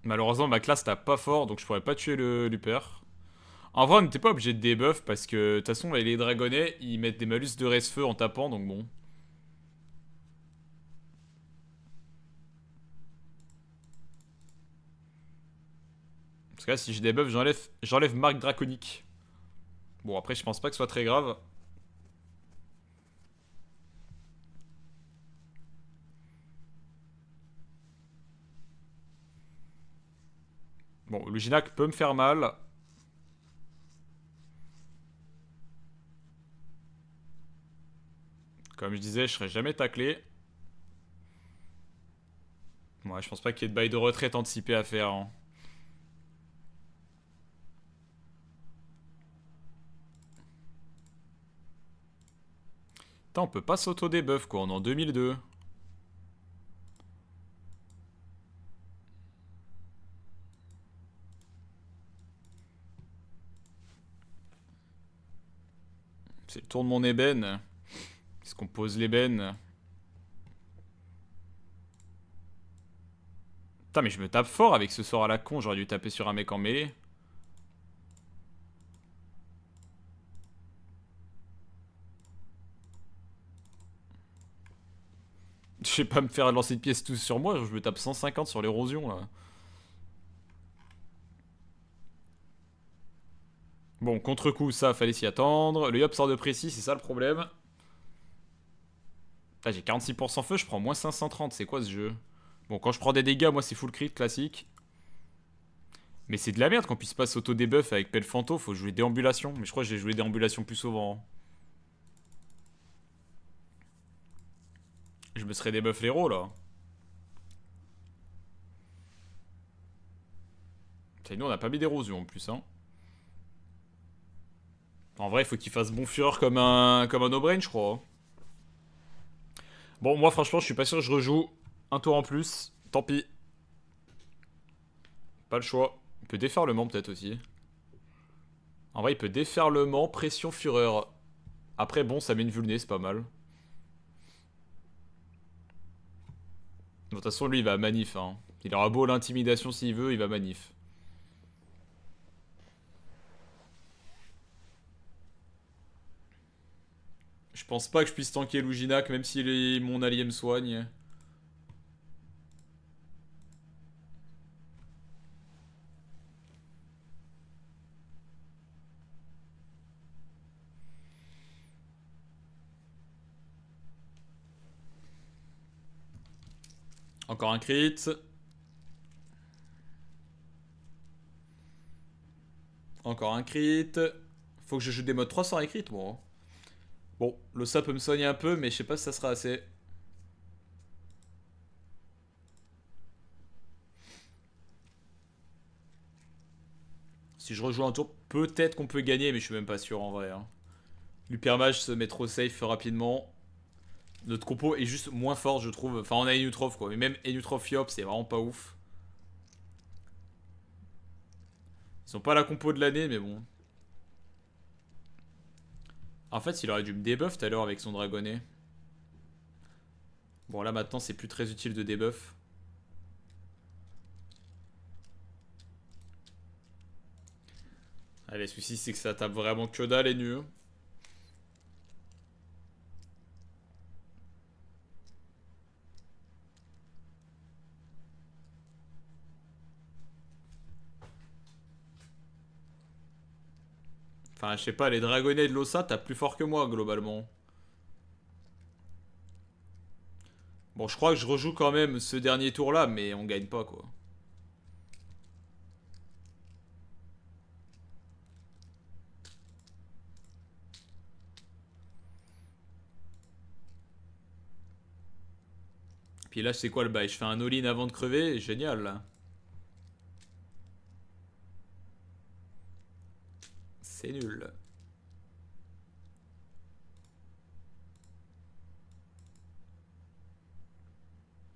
Malheureusement, ma classe t'a pas fort, donc je pourrais pas tuer le luper. En vrai, on n'était pas obligé de debuff parce que, de toute façon, les dragonnets, ils mettent des malus de reste feu en tapant, donc bon. Parce que là, si je debuff j'enlève marque Draconique. Bon, après, je pense pas que ce soit très grave. Bon, le peut me faire mal. Comme je disais, je serai jamais taclé. Moi, je pense pas qu'il y ait de bail de retraite anticipé à faire. Hein. on peut pas s'auto-debuff quoi, on est en 2002. C'est le tour de mon ébène. quest ce qu'on pose l'ébène Putain, mais je me tape fort avec ce sort à la con. J'aurais dû taper sur un mec en mêlée. Je vais pas me faire lancer de pièces tous sur moi, je me tape 150 sur l'érosion là. Bon, contre-coup, ça, fallait s'y attendre. Le Yop sort de précis, c'est ça le problème. Ah, j'ai 46% feu, je prends moins 530. C'est quoi ce jeu Bon, quand je prends des dégâts, moi, c'est full crit classique. Mais c'est de la merde qu'on puisse pas s'auto-debuff avec Pelfanto. Faut jouer déambulation. Mais je crois que j'ai joué déambulation plus souvent. Hein. Je me serais debuff l'héros, là. nous, on a pas mis d'érosion en plus, hein. En vrai, il faut qu'il fasse bon fureur comme un, comme un no-brain, je crois. Hein. Bon, moi, franchement, je suis pas sûr que je rejoue un tour en plus. Tant pis. Pas le choix. Il peut défaire le peut-être aussi. En vrai, il peut défaire le pression, fureur. Après, bon, ça met une vulnée, c'est pas mal. De toute façon, lui, il va manif. Hein. Il aura beau l'intimidation s'il veut, il va manif. Je pense pas que je puisse tanker Luginac, même si mon allié me soigne. Encore un crit. Encore un crit. Faut que je joue des modes 300 écrites, Bon. Bon, le ça peut me soigner un peu, mais je sais pas si ça sera assez. Si je rejoue un tour, peut-être qu'on peut gagner, mais je suis même pas sûr en vrai. Hein. se met trop safe rapidement. Notre compo est juste moins fort, je trouve. Enfin, on a Enutrof, quoi. Mais même Enutrof Yop, c'est vraiment pas ouf. Ils sont pas la compo de l'année, mais bon. En fait, il aurait dû me debuff tout à l'heure avec son dragonnet. Bon, là maintenant, c'est plus très utile de debuff Allez les soucis, c'est que ça tape vraiment que dalle et nu je sais pas, les dragonnets de l'Ossa, t'as plus fort que moi, globalement. Bon, je crois que je rejoue quand même ce dernier tour-là, mais on gagne pas, quoi. Puis là, c'est quoi le bail Je fais un all-in avant de crever Génial, là. nul.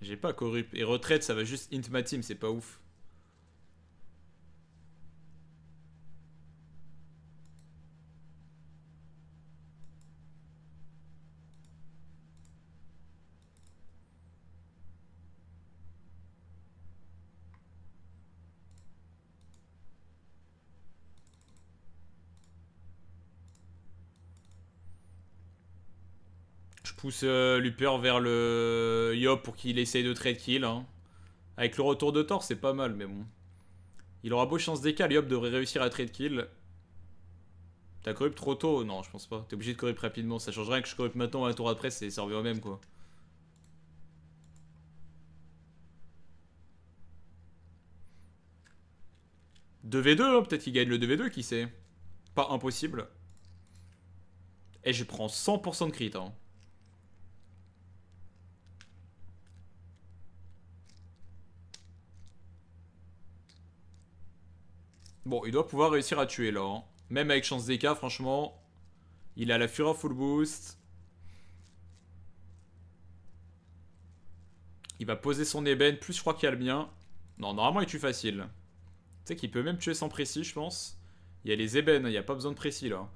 J'ai pas corrupt. Et retraite, ça va juste int ma team, c'est pas ouf. pousse euh, Luper vers le Yop pour qu'il essaye de trade kill. Hein. Avec le retour de Thor, c'est pas mal, mais bon. Il aura beau chance d'écale Yop devrait réussir à trade kill. T'as corrupt trop tôt Non, je pense pas. T'es obligé de corrupt rapidement, ça change rien que je corrupt maintenant à tour après, c'est servi au même quoi. « 2v2, hein, peut-être qu'il gagne le 2v2, qui sait Pas impossible. Et je prends 100% de crit. Hein. Bon, il doit pouvoir réussir à tuer là. Hein. Même avec chance cas, franchement. Il a la Fureur full boost. Il va poser son ébène, plus je crois qu'il y a le mien. Non, normalement il tue facile. Tu sais qu'il peut même tuer sans précis, je pense. Il y a les ébènes, il n'y a pas besoin de précis là.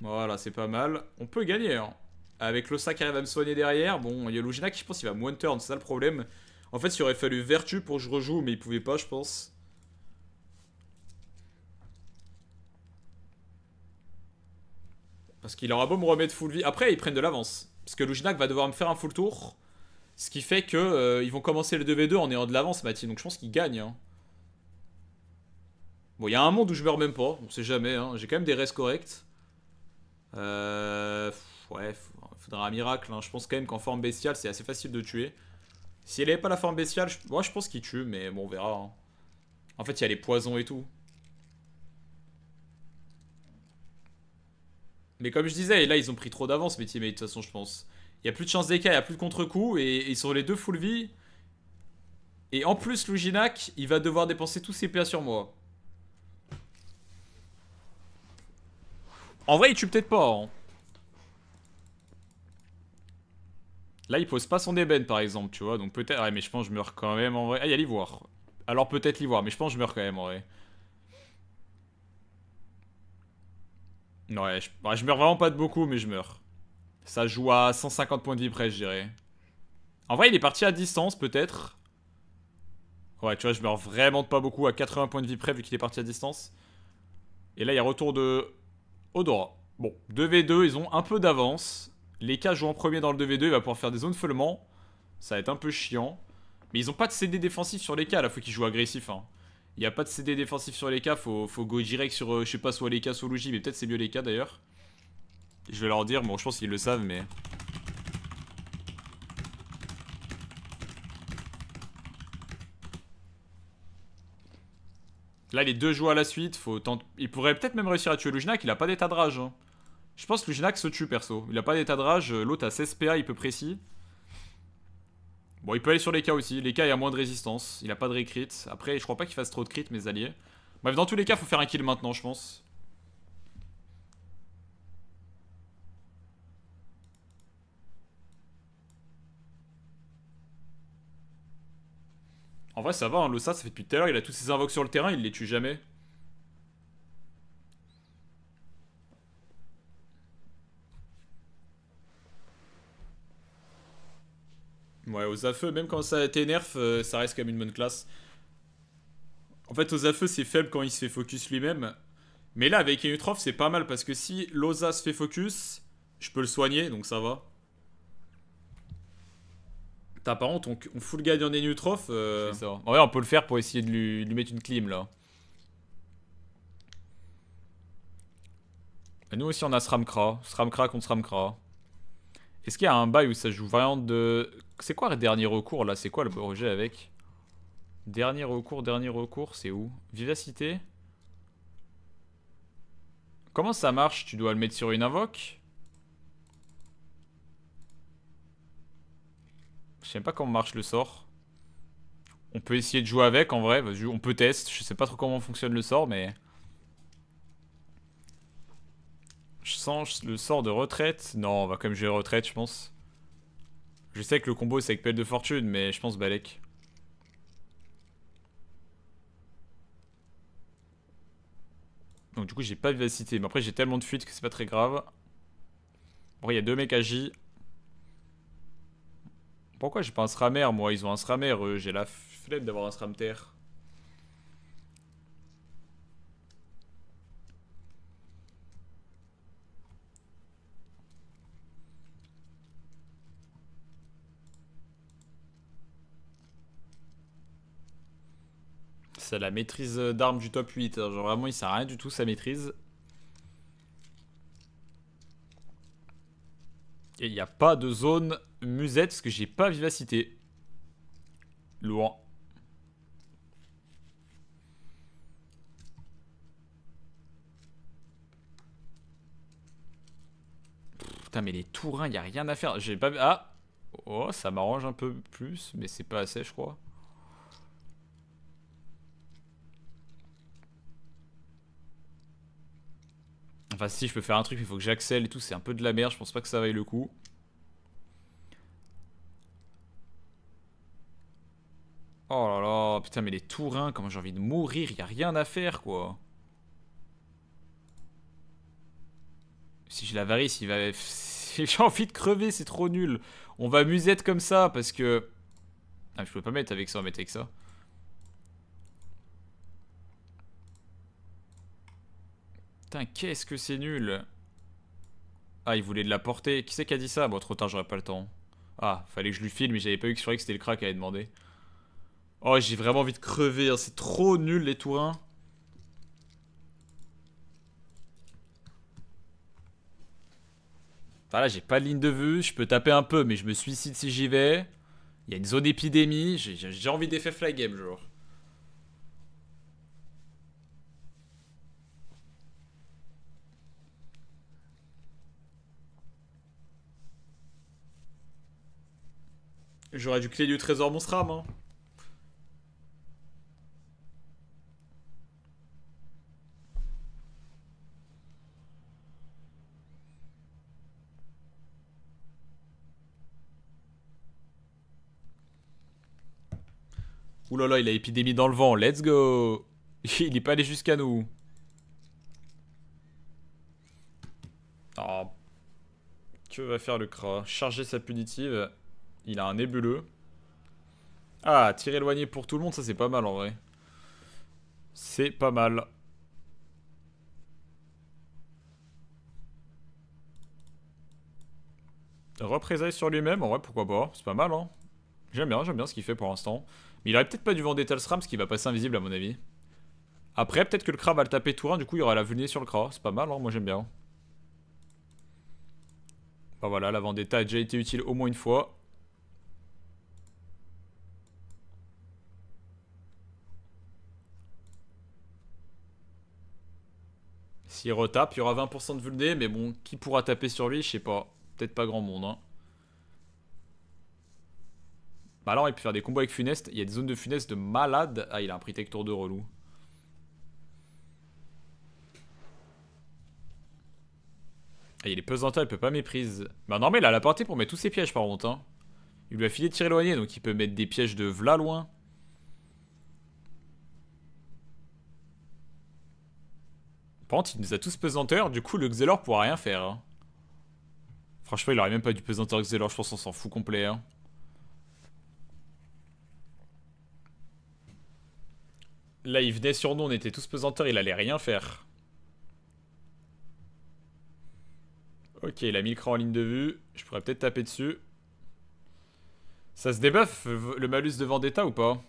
Voilà, c'est pas mal. On peut gagner, hein. Avec l'Osa qui arrive à me soigner derrière. Bon, il y a Lugina qui, je pense, qu'il va moins turn, c'est ça le problème. En fait, il aurait fallu Vertu pour que je rejoue, mais il pouvait pas, je pense. Parce qu'il aura beau me remettre full vie. Après, ils prennent de l'avance. Parce que Luginak va devoir me faire un full tour. Ce qui fait que euh, ils vont commencer le 2v2 en ayant de l'avance, Mathieu. Donc je pense qu'ils gagnent. Hein. Bon, il y a un monde où je meurs même pas. On sait jamais. Hein. J'ai quand même des restes corrects. Euh... Ouais, faudra un miracle. Hein. Je pense quand même qu'en forme bestiale, c'est assez facile de tuer. Si elle avait pas la forme bestiale, moi je pense qu'il tue, mais bon, on verra. Hein. En fait, il y a les poisons et tout. Mais comme je disais, là, ils ont pris trop d'avance, mes teammates, de toute façon, je pense. Il n'y a plus de chance d'écart, il n'y a plus de contre-coup, et, ils sont les deux full vie. Et en plus, Luginac, il va devoir dépenser tous ses PA sur moi. En vrai, il tue peut-être pas, hein. Là, il pose pas son ébène, par exemple, tu vois. Donc peut-être... Ouais, mais je pense que je meurs quand même, en vrai. Ah, il y a l'ivoire. Alors peut-être l'ivoire, mais je pense que je meurs quand même, en vrai. Ouais je... je meurs vraiment pas de beaucoup, mais je meurs. Ça joue à 150 points de vie près, je dirais. En vrai, il est parti à distance, peut-être. Ouais, tu vois, je meurs vraiment pas beaucoup à 80 points de vie près, vu qu'il est parti à distance. Et là, il y a retour de Odora. Bon, 2v2, ils ont un peu d'avance. Les cas jouent en premier dans le 2v2, il va pouvoir faire des zones follement. Ça va être un peu chiant. Mais ils ont pas de CD défensif sur les cas, la fois qu'ils jouent agressif. Hein. Il n'y a pas de CD défensif sur les cas, faut, go direct sur, euh, je sais pas, soit les cas, soit Logis, mais peut-être c'est mieux les cas d'ailleurs. Je vais leur dire, bon, je pense qu'ils le savent, mais. Là, les deux jouent à la suite, faut il pourrait peut-être même réussir à tuer Lujnak, qu'il n'a pas d'état de rage. Hein. Je pense que Génak se tue perso. Il a pas d'état de rage. Euh, l'autre a 16 PA, il peut précis. Bon, il peut aller sur les cas aussi. Les cas, il a moins de résistance. Il a pas de récrit. Après, je crois pas qu'il fasse trop de crit, mes alliés. Bref, dans tous les cas, faut faire un kill maintenant, je pense. En vrai, ça va, hein, ça, ça fait depuis tout à l'heure, il a tous ses invoques sur le terrain, il les tue jamais. Ouais, aux même quand ça t'énerve, euh, ça reste quand même une bonne classe. En fait, aux c'est faible quand il se fait focus lui-même. Mais là, avec Inutroph c'est pas mal parce que si Loza se fait focus, je peux le soigner, donc ça va. T'as par contre, on, on le gagne en Eutroph. Euh. ça. En vrai, on peut le faire pour essayer de lui, mettre une clim là. nous aussi, on a Sramkra. Sramkra contre Sramkra. Est-ce qu'il y a un bail où ça joue variante de... C'est quoi le dernier recours là C'est quoi le projet avec Dernier recours, dernier recours, c'est où Vivacité Comment ça marche Tu dois le mettre sur une invoque Je sais pas comment marche le sort. On peut essayer de jouer avec en vrai. On peut tester, Je sais pas trop comment fonctionne le sort, mais. Je sens le sort de retraite. Non, on va comme jouer retraite, je pense. Je sais que le combo c'est avec pelle de fortune, mais je pense Balek. Donc du coup j'ai pas de vivacité, mais après j'ai tellement de fuite que c'est pas très grave. Bon, il y a deux mecs à J. Pourquoi j'ai pas un SRAMer moi Ils ont un SRAMer, j'ai la flemme d'avoir un SRAMter. c'est la maîtrise euh, d'armes du top 8. Genre vraiment, il sert à rien du tout sa maîtrise. Et il n'y a pas de zone musette parce que j'ai pas vivacité. Loin. Putain, mais les tourins, il n'y a rien à faire. J'ai pas. Ah Oh, ça m'arrange un peu plus, mais c'est pas assez, je crois. Enfin, si je peux faire un truc, il faut que j'accèle et tout. C'est un peu de la merde. Je pense pas que ça vaille le coup. Oh là là, putain, mais les Tourins, comment j'ai envie de mourir, y a rien à faire, quoi. Si je la il va... J'ai envie de crever, c'est trop nul. On va musette comme ça, parce que... Ah, je pouvais pas mettre avec ça, on mettre avec ça. Putain, qu'est-ce que c'est nul Ah, il voulait de la portée. Qui c'est qui a dit ça Bon, trop tard, j'aurais pas le temps. Ah, fallait que je lui file, mais j'avais pas eu que c'était le crack à avait demandé. Oh, j'ai vraiment envie de crever. Hein. C'est trop nul, les tourins. Enfin là, j'ai pas de ligne de vue. Je peux taper un peu, mais je me suicide si j'y vais. Il y a une zone épidémie. J'ai envie d'effet fly game, genre. J'aurais du clé du trésor mon Hein. Oulala, là là, il a épidémie dans le vent, let's go Il est pas allé jusqu'à nous. Oh. Que va faire le cra Charger sa punitive. Il a un nébuleux. Ah, tir éloigné pour tout le monde, ça c'est pas mal en vrai. C'est pas mal. Représailles sur lui-même, en vrai pourquoi pas, c'est pas mal hein. J'aime bien, j'aime bien ce qu'il fait pour l'instant. Mais il aurait peut-être pas dû vendre SRAM parce qu'il va passer invisible à mon avis. Après peut-être que le Kra va le taper tout 1, du coup il y aura la vulné sur le Kra, c'est pas mal hein, moi j'aime bien. Bah voilà, la Vendetta a déjà été utile au moins une fois. S'il retape, il y aura 20% de vulnérabilité, mais bon, qui pourra taper sur lui Je sais pas. Peut-être pas grand monde. Hein. Bah alors il peut faire des combos avec Funeste. Il y a des zones de Funeste de malade. Ah, il a un protecteur de relou. Ah, il est pesanteur, il peut pas méprise. Bah non, mais il a la portée pour mettre tous ses pièges par contre. Hein. Il lui a filé de tirer éloigné, donc il peut mettre des pièges de v'là loin. Par il nous a tous pesanteur, du coup, le Xelor pourra rien faire. Hein. Franchement, il aurait même pas du pesanteur Xelor, je pense qu'on s'en fout complet. Hein. Là, il venait sur nous, on était tous pesanteurs, il allait rien faire. Ok, il a mis le en ligne de vue. Je pourrais peut-être taper dessus. Ça se débuffe, le malus de Vendetta ou pas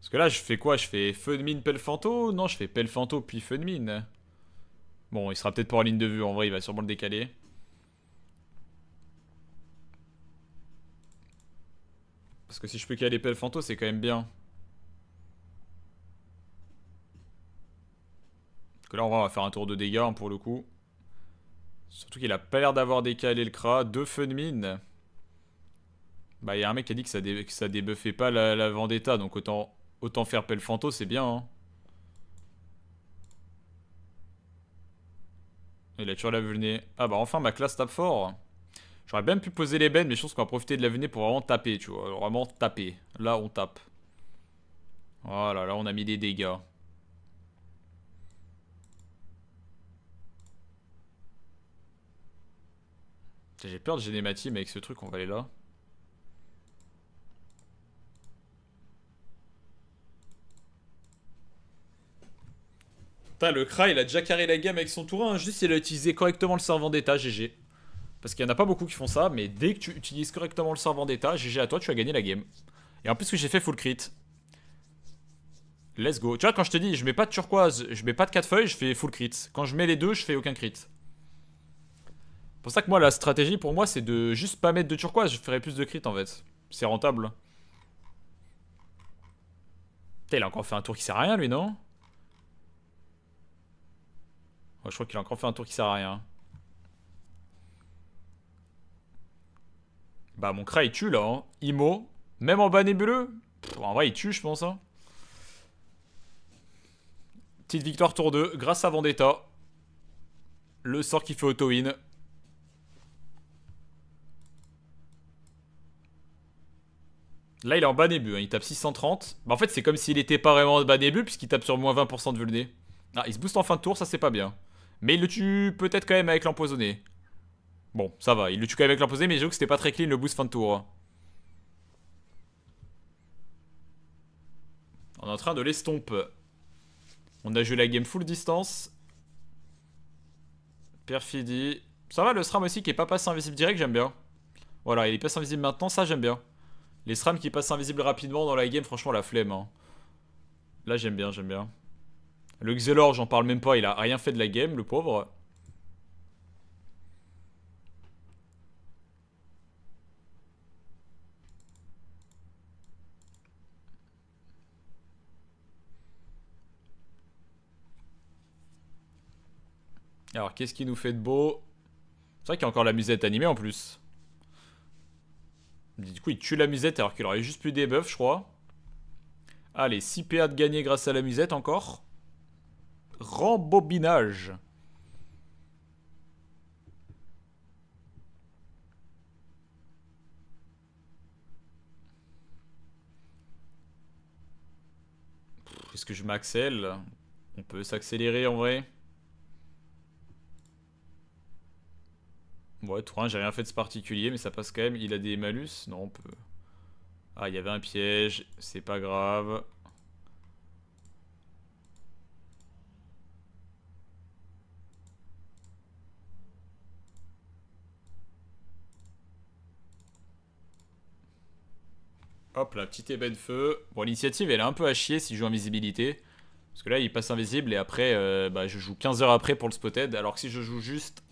parce que là, je fais quoi Je fais feu de mine, Pelfanto Non, je fais pelle Pelfanto puis feu de mine. Bon, il sera peut-être pas en ligne de vue. En vrai, il va sûrement le décaler. Parce que si je peux caler Pelfanto, c'est quand même bien. Parce que là, on va faire un tour de dégâts hein, pour le coup. Surtout qu'il a pas l'air d'avoir décalé le Kra. Deux feux de mine. Bah, il y a un mec qui a dit que ça, débuffait pas la Vendetta, donc autant Autant faire pelle fanto c'est bien. Hein. Il a toujours la Ah bah enfin, ma classe tape fort. J'aurais bien pu poser les bêtes, mais je pense qu'on va profiter de la pour vraiment taper, tu vois. Vraiment taper. Là, on tape. Voilà, là, on a mis des dégâts. J'ai peur de gêner ma avec ce truc, on va aller là. Putain, le Kra, il a déjà carré la game avec son tour 1. Juste, il a utilisé correctement le servant d'état, GG. Parce qu'il n'y en a pas beaucoup qui font ça, mais dès que tu utilises correctement le servant d'état, GG à toi, tu as gagné la game. Et en plus que j'ai fait full crit. Let's go. Tu vois, quand je te dis, je mets pas de turquoise, je mets pas de 4 feuilles, je fais full crit. Quand je mets les deux, je fais aucun crit. C'est pour ça que moi, la stratégie pour moi, c'est de juste pas mettre de turquoise. Je ferai plus de crit en fait. C'est rentable. Putain, il a encore fait un tour qui sert à rien, lui, non je crois qu'il a encore fait un tour qui sert à rien. Bah mon Kra il tue là, hein. Imo, même en bas nébuleux. en vrai il tue je pense. Hein. Petite victoire tour 2 grâce à Vendetta. Le sort qui fait auto-win. Là il est en bas début, hein. il tape 630. Bah en fait c'est comme s'il était pas vraiment en bas début puisqu'il tape sur moins 20% de vulné. Ah il se booste en fin de tour, ça c'est pas bien. Mais il le tue peut-être quand même avec l'empoisonné. Bon, ça va. Il le tue quand même avec l'empoisonné, mais j'avoue que c'était pas très clean le boost fin de tour. On est en train de l'estompe. On a joué la game full distance. Perfidie. Ça va, le SRAM aussi qui est pas passé invisible direct, j'aime bien. Voilà, il est passé invisible maintenant, ça j'aime bien. Les SRAM qui passent invisible rapidement dans la game, franchement, la flemme. Hein. Là, j'aime bien, j'aime bien. Le Xelor, j'en parle même pas, il a rien fait de la game, le pauvre. Alors, qu'est-ce qui nous fait de beau C'est vrai qu'il y a encore la musette animée en plus. Du coup, il tue la musette alors qu'il aurait juste pu des je crois. Allez, 6 PA de gagner grâce à la musette encore rembobinage. Est-ce que je m'accèle On peut s'accélérer en vrai. Ouais, toi, j'ai rien fait de particulier, mais ça passe quand même. Il a des malus Non, on peut... Ah, il y avait un piège, c'est pas grave. Hop là, petite ébène feu. Bon, l'initiative, elle est un peu à chier si je joue invisibilité. Parce que là, il passe invisible et après, euh, bah, je joue 15 heures après pour le spotted. Alors que si je joue juste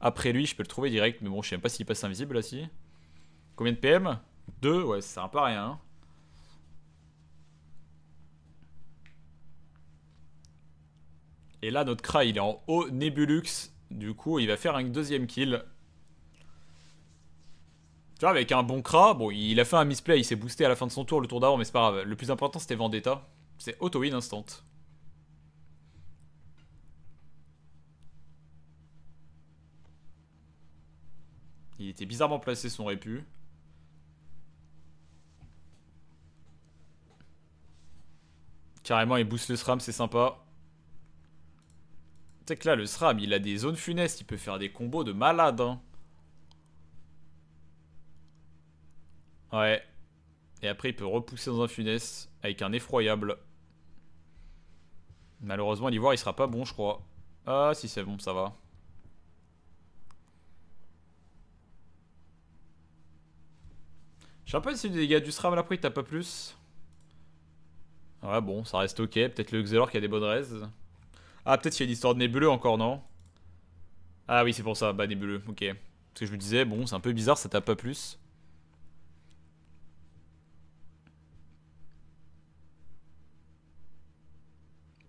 après lui, je peux le trouver direct. Mais bon, je sais même pas s'il passe invisible là, si. Combien de PM 2 Ouais, ça sert à pas rien. Hein. Et là, notre Kra, il est en haut Nebulux. Du coup, il va faire un deuxième kill. Tu vois, avec un bon Kra, bon, il a fait un misplay, il s'est boosté à la fin de son tour, le tour d'avant, mais c'est pas grave. Le plus important, c'était Vendetta. C'est auto-win instant. Il était bizarrement placé, son répu. Carrément, il booste le SRAM, c'est sympa. Tu que là, le SRAM, il a des zones funestes, il peut faire des combos de malade, hein. Ouais. Et après, il peut repousser dans un funeste avec un effroyable. Malheureusement, l'ivoire, il sera pas bon, je crois. Ah, si c'est bon, ça va. Je sais pas si les dégâts du SRAM là, après, tape pas plus. Ouais, bon, ça reste ok. Peut-être le Xelor qui a des bonnes raises. Ah, peut-être qu'il y a une histoire de nébuleux encore, non Ah oui, c'est pour ça, bah nébuleux, ok. Parce que je vous disais, bon, c'est un peu bizarre, ça tape pas plus.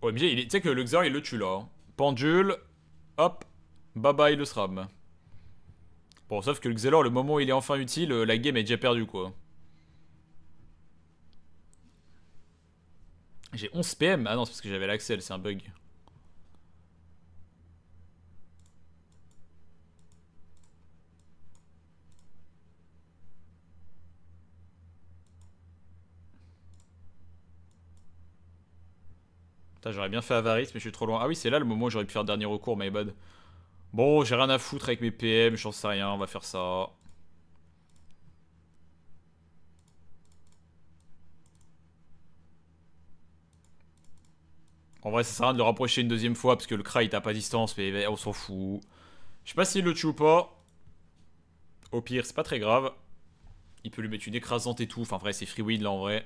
OMG, tu sais que Luxor, il le tue là. Hein. Pendule, hop, bye bye le SRAM. Bon, sauf que le Xelor, le moment où il est enfin utile, euh, la game est déjà perdue, quoi. J'ai 11 PM. Ah non, c'est parce que j'avais l'accès, c'est un bug. j'aurais bien fait avarice, mais je suis trop loin. Ah oui, c'est là le moment où j'aurais pu faire dernier recours, my bad. Bon, j'ai rien à foutre avec mes PM, j'en sais rien, on va faire ça. En vrai, ça sert à rien de le rapprocher une deuxième fois parce que le cry il tape pas distance, mais on s'en fout. Je sais pas s'il le tue ou pas. Au pire, c'est pas très grave. Il peut lui mettre une écrasante et tout. Enfin, vrai, c'est free weed là en vrai.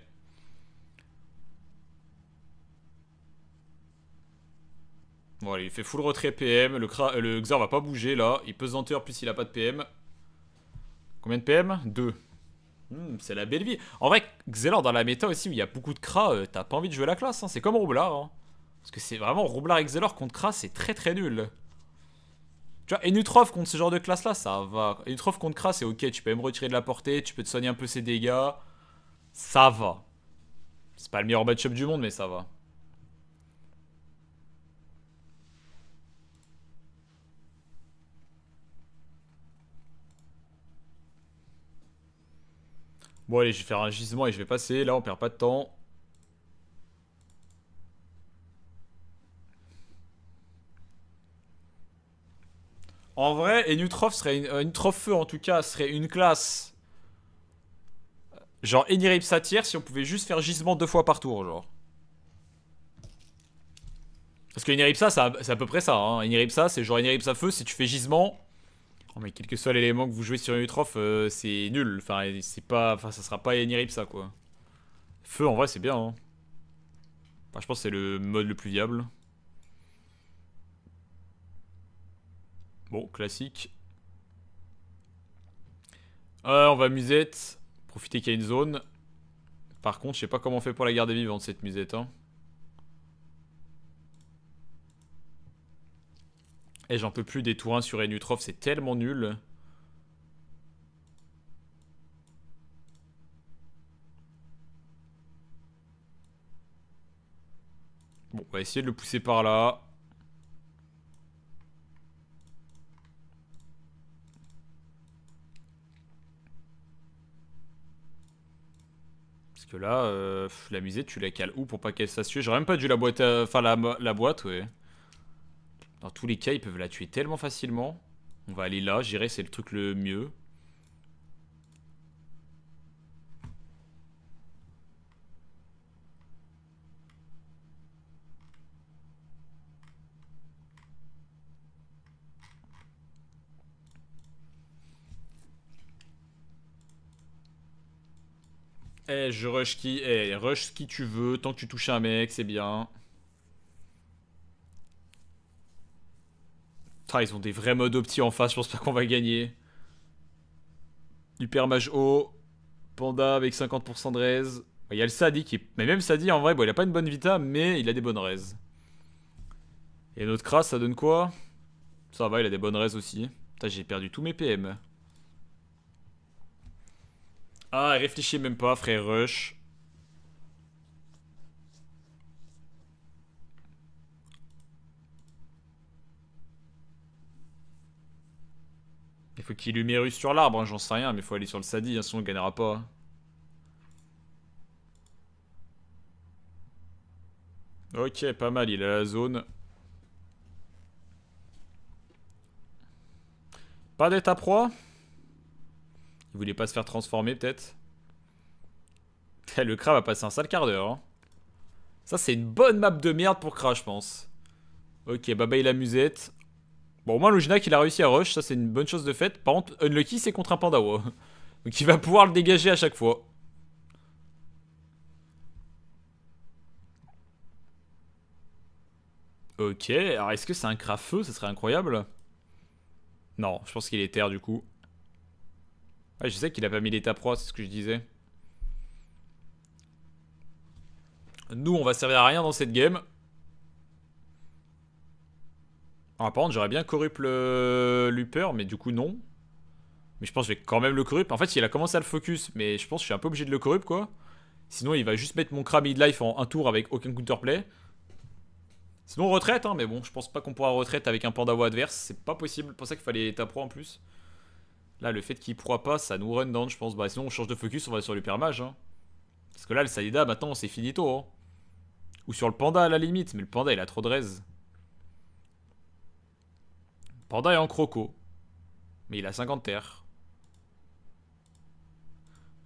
Bon, il fait full retrait PM. Le, cra... Euh, va pas bouger là. Il pesanteur se plus, il a pas de PM. Combien de PM 2. Hmm, c'est la belle vie. En vrai, Xelor dans la méta aussi, où il y a beaucoup de Kra, euh, t'as pas envie de jouer la classe. Hein. C'est comme Roublard. Hein. Parce que c'est vraiment Roublard et Xelor contre Kra, c'est très très nul. Tu vois, Enutrof contre ce genre de classe là, ça va. Enutrof contre Kra, c'est ok, tu peux même retirer de la portée, tu peux te soigner un peu ses dégâts. Ça va. C'est pas le meilleur matchup du monde, mais ça va. Bon allez, je vais faire un gisement et je vais passer. Là, on perd pas de temps. En vrai, et serait une, une euh, feu en tout cas serait une classe. Genre Enirip tiers si on pouvait juste faire gisement deux fois par tour, genre. Parce que ça c'est à, peu près ça. Hein. c'est genre Eniripsa feu, si tu fais gisement, Oh, mais quel que soit l'élément que vous jouez sur Utrof, euh, c'est nul. Enfin, c'est pas, enfin, ça sera pas Enirip ça quoi. Feu en vrai, c'est bien. Hein. je pense que c'est le mode le plus viable. Bon, classique. Euh, on va musette. Profiter qu'il y a une zone. Par contre, je sais pas comment on fait pour la garder vivante cette musette. Hein. Et j'en peux plus des tours sur Enutrof, c'est tellement nul. Bon, on va essayer de le pousser par là. Parce que là, euh, la musée, tu la cales où pour pas qu'elle s'assure J'aurais même pas dû la boîte, enfin la, la boîte, ouais. Dans tous les cas, ils peuvent la tuer tellement facilement. On va aller là, j'irai, c'est le truc le mieux. Eh, je rush qui, Eh, rush qui tu veux, tant que tu touches un mec, c'est bien. Ah, ils ont des vrais modes opti en face, je pense pas qu'on va gagner. Du permage haut. Panda avec 50% de raise. Il y a le Sadi qui Mais même Sadi, en vrai, bon, il a pas une bonne vita, mais il a des bonnes raises. Et notre crasse ça donne quoi Ça va, il a des bonnes raises aussi. Putain, j'ai perdu tous mes PM. Ah, réfléchis même pas, frère Rush. faut qu'il humérus sur l'arbre, hein, j'en sais rien, mais faut aller sur le Sadi, hein, sinon on gagnera pas. Hein. Ok, pas mal, il a la zone. Pas d'être à proie Il voulait pas se faire transformer, peut-être eh, Le crabe va passer un sale quart d'heure. Ça, c'est une bonne map de merde pour crash, je pense. Ok, bye il la musette. Bon, au moins, Lujina il a réussi à rush. Ça, c'est une bonne chose de fait. Par contre, Unlucky, c'est contre un Pandawa. Donc, il va pouvoir le dégager à chaque fois. Ok, alors est-ce que c'est un crafeux Ça serait incroyable. Non, je pense qu'il est terre du coup. Ah je sais qu'il a pas mis l'état 3 c'est ce que je disais. Nous, on va servir à rien dans cette game. En par j'aurais bien corrupt le Luper, mais du coup, non. Mais je pense que je vais quand même le corrupt. En fait, il a commencé à le focus, mais je pense que je suis un peu obligé de le corrupt, quoi. Sinon, il va juste mettre mon de life en un tour avec aucun counterplay. Sinon, retraite, hein, mais bon, je pense pas qu'on pourra retraite avec un panda ou adverse. C'est pas possible. C'est pour ça qu'il fallait ta pro en plus. Là, le fait qu'il proie pas, ça nous run down, je pense. Bah, sinon, on change de focus, on va sur Lupermage, Hein. Parce que là, le Saïda, maintenant, c'est finito. Hein. Ou sur le Panda à la limite, mais le Panda, il a trop de raise. Panda est en croco. Mais il a 50 terres.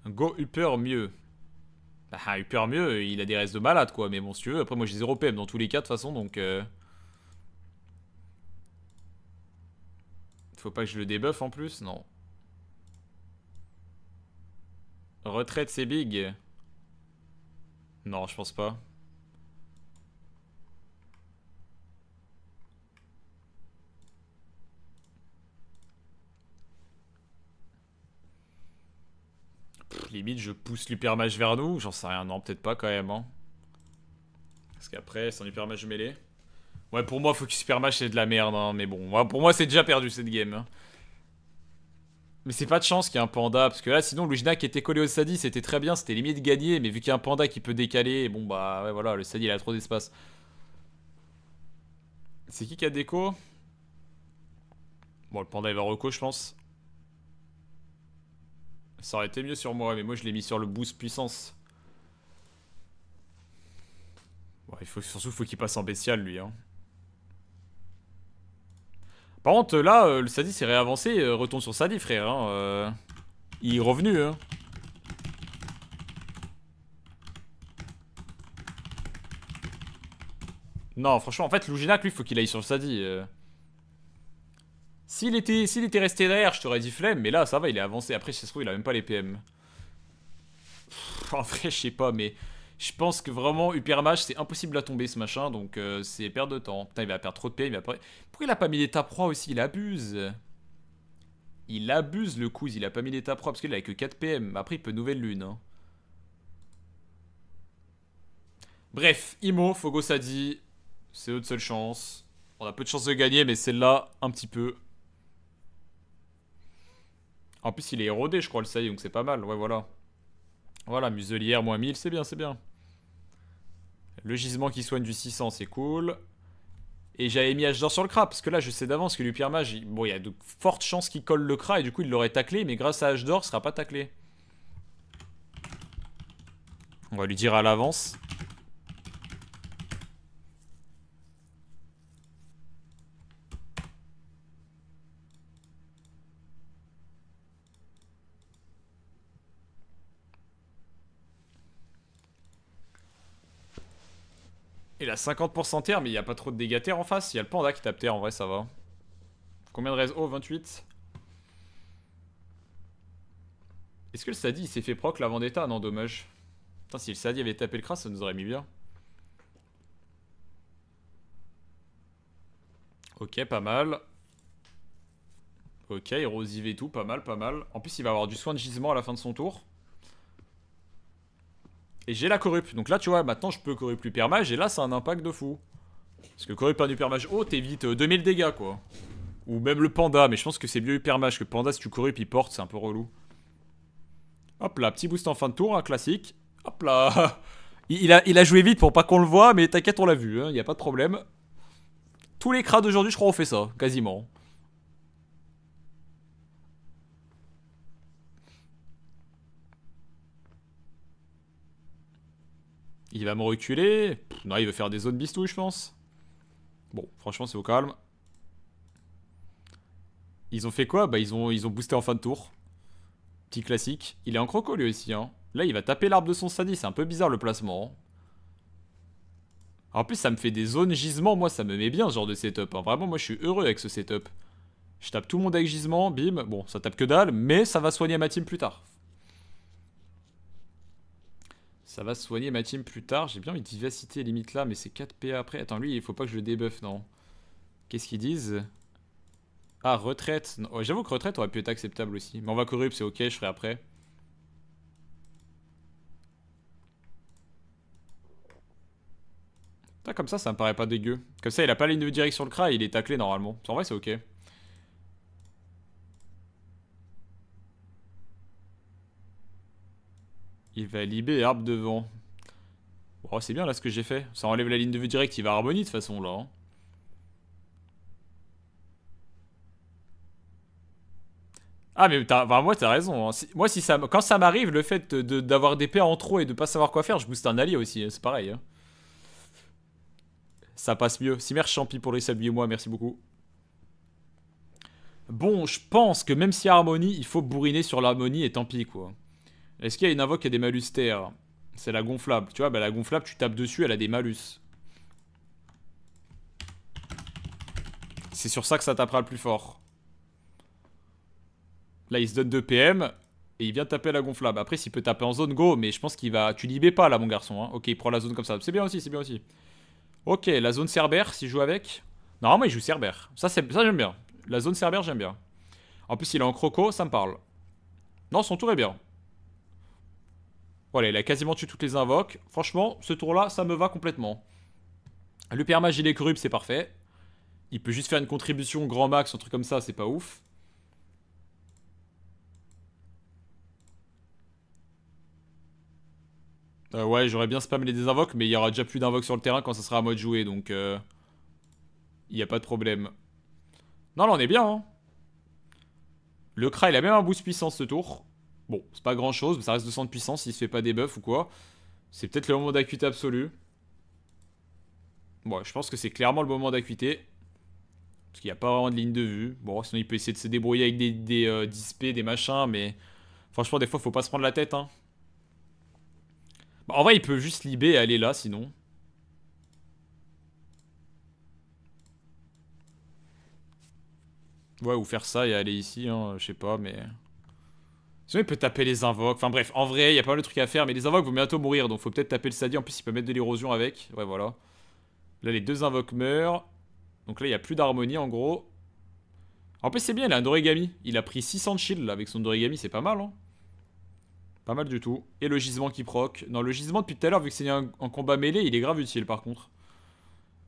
Go Upper mieux. Bah, Upper mieux, il a des restes de malade, quoi. Mais bon, si tu veux, après, moi, j'ai 0 PM dans tous les cas, de toute façon, donc... Euh, faut pas que je le débuffe, en plus Non. Retraite, c'est big. Non, je pense pas. limite, je pousse l'hypermage vers nous. J'en sais rien, non, peut-être pas quand même. Hein. Parce qu'après, c'est un hypermage mêlé. Ouais, pour moi, faut Focus Hypermage, c'est de la merde. Hein. mais bon, pour moi, c'est déjà perdu cette game. Hein. Mais c'est pas de chance qu'il y ait un panda, parce que là, sinon, Lugina qui était collé au Sadi, c'était très bien, c'était limite gagné, mais vu qu'il y a un panda qui peut décaler, bon bah, ouais, voilà, le Sadi, il a trop d'espace. C'est qui qui a déco Bon, le panda, il va reco, je pense. Ça aurait été mieux sur moi, mais moi je l'ai mis sur le boost puissance. Bon, il faut, surtout qu'il passe en bestial lui. Hein. Par contre là, euh, le Sadi s'est réavancé, euh, retourne sur Sadi frère. Hein, euh. il est revenu. Hein. Non, franchement, en fait, Louginac, lui, faut qu'il aille sur le Sadi. S'il était, s'il était resté derrière, je t'aurais dit flemme, mais là, ça va, il est avancé. Après, si se trouve, il a même pas les PM. en vrai, je sais pas, mais je pense que vraiment, Upermash, c'est impossible à tomber, ce machin, donc euh, c'est perdre de temps. Putain, il va perdre trop de PM, il va Pourquoi il a pas mis l'état proie aussi Il abuse Il abuse, le coup, il a pas mis l'état proie, parce qu'il a que 4 PM. Après, il peut nouvelle lune, hein. Bref, Imo, Fogo dit c'est notre seule chance. On a peu de chances de gagner, mais celle-là, un petit peu. En plus, il est érodé, je crois, le sais, donc c'est pas mal. Ouais, voilà. Voilà, muselière, moins 1000, c'est bien, c'est bien. Le gisement qui soigne du 600, c'est cool. Et j'avais mis H sur le cra, parce que là, je sais d'avance que pire mage bon, il y a de fortes chances qu'il colle le cra, et du coup, il l'aurait taclé, mais grâce à H d'or, il sera pas taclé. On va lui dire à l'avance. il a 50% terre, mais il n'y a pas trop de dégâts terre en face. Il y a le panda qui tape terre, en vrai, ça va. Combien de raisons Oh, 28. Est-ce que le Sadi s'est fait proc la vendetta Non, dommage. Putain, si le Sadi avait tapé le crasse, ça nous aurait mis bien. Ok, pas mal. Ok, érosive et tout, pas mal, pas mal. En plus, il va avoir du soin de gisement à la fin de son tour. Et j'ai la corrupte. Donc là, tu vois, maintenant je peux plus permage Et là, c'est un impact de fou. Parce que corrupt un hypermage haut, t'évites 2000 euh, dégâts, quoi. Ou même le panda. Mais je pense que c'est mieux hypermage que panda. Si tu corruptes, il porte. C'est un peu relou. Hop là, petit boost en fin de tour, un classique. Hop là. Il a, il a joué vite pour pas qu'on le voit, mais t'inquiète, on l'a vu. Il hein, n'y a pas de problème. Tous les crades d'aujourd'hui, je crois, ont fait ça, quasiment. Il va me reculer. non, il veut faire des zones bistou je pense. Bon, franchement, c'est au calme. Ils ont fait quoi Bah, ils ont, ils ont boosté en fin de tour. Petit classique. Il est en croco, lui aussi. Hein. Là, il va taper l'arbre de son sadi. C'est un peu bizarre, le placement. Hein. En plus, ça me fait des zones gisement. Moi, ça me met bien, ce genre de setup. Hein. Vraiment, moi, je suis heureux avec ce setup. Je tape tout le monde avec gisement. Bim. Bon, ça tape que dalle. Mais ça va soigner ma team plus tard. Ça va soigner ma team plus tard. J'ai bien envie de vivacité limite là, mais c'est 4 PA après. Attends, lui, il faut pas que je le débuffe, non. Qu'est-ce qu'ils disent Ah, retraite. J'avoue que retraite aurait pu être acceptable aussi. Mais on va corrupt, c'est ok, je ferai après. comme ça, ça me paraît pas dégueu. Comme ça, il a pas la ligne de direction le cra, il est taclé normalement. En vrai, c'est ok. Il va libérer Arbre devant. Oh, c'est bien là ce que j'ai fait. Ça enlève la ligne de vue directe, il va Harmonie de toute façon là. Hein. Ah mais moi t'as raison. Hein. moi si ça, quand ça m'arrive, le fait d'avoir des PA en trop et de pas savoir quoi faire, je booste un allié aussi, hein. c'est pareil. Ça passe mieux. Simer Champi pour les saluer moi, merci beaucoup. Bon, je pense que même si Harmonie, il faut bourriner sur l'harmonie et tant pis quoi. Est-ce qu'il y a une invoque qui a des malus terre C'est la gonflable. Tu vois, bah, la gonflable, tu tapes dessus, elle a des malus. C'est sur ça que ça tapera le plus fort. Là, il se donne 2 PM et il vient taper la gonflable. Après, s'il peut taper en zone go, mais je pense qu'il va. Tu libères pas là, mon garçon. Hein. Ok, il prend la zone comme ça. C'est bien aussi, c'est bien aussi. Ok, la zone Cerbère, s'il joue avec. Normalement, il joue Cerbère. Ça, ça j'aime bien. La zone Cerbère, j'aime bien. En plus, il est en croco, ça me parle. Non, son tour est bien. Voilà, il a quasiment tué toutes les invoques. Franchement, ce tour-là, ça me va complètement. Le Père Magie, il est corrupt, c'est parfait. Il peut juste faire une contribution grand max, un truc comme ça, c'est pas ouf. Euh, ouais, j'aurais bien spamé les désinvoques, mais il y aura déjà plus d'invoques sur le terrain quand ça sera à moi de jouer, donc... Il euh, n'y a pas de problème. Non, là, on est bien, hein. Le Kra, il a même un boost puissance ce tour. Bon, c'est pas grand chose, mais ça reste 200 de puissance s'il se fait pas des buffs ou quoi. C'est peut-être le moment d'acuité absolue. Bon, je pense que c'est clairement le moment d'acuité. Parce qu'il n'y a pas vraiment de ligne de vue. Bon, sinon il peut essayer de se débrouiller avec des, des euh, dispés, des machins, mais... Franchement, des fois, faut pas se prendre la tête, hein. bah, en vrai, il peut juste libérer et aller là, sinon. Ouais, ou faire ça et aller ici, hein, je sais pas, mais... Sinon, il peut taper les invoques. Enfin bref, en vrai, il y a pas mal de trucs à faire. Mais les invoques vont bientôt mourir. Donc faut peut-être taper le Sadi. En plus, il peut mettre de l'érosion avec. Ouais, voilà. Là, les deux invoques meurent. Donc là, il n'y a plus d'harmonie en gros. En plus, c'est bien, il a un dorigami. Il a pris 600 de shield avec son dorigami, C'est pas mal, hein. Pas mal du tout. Et le gisement qui proc. Non, le gisement depuis tout à l'heure, vu que c'est un, combat mêlé, il est grave utile par contre.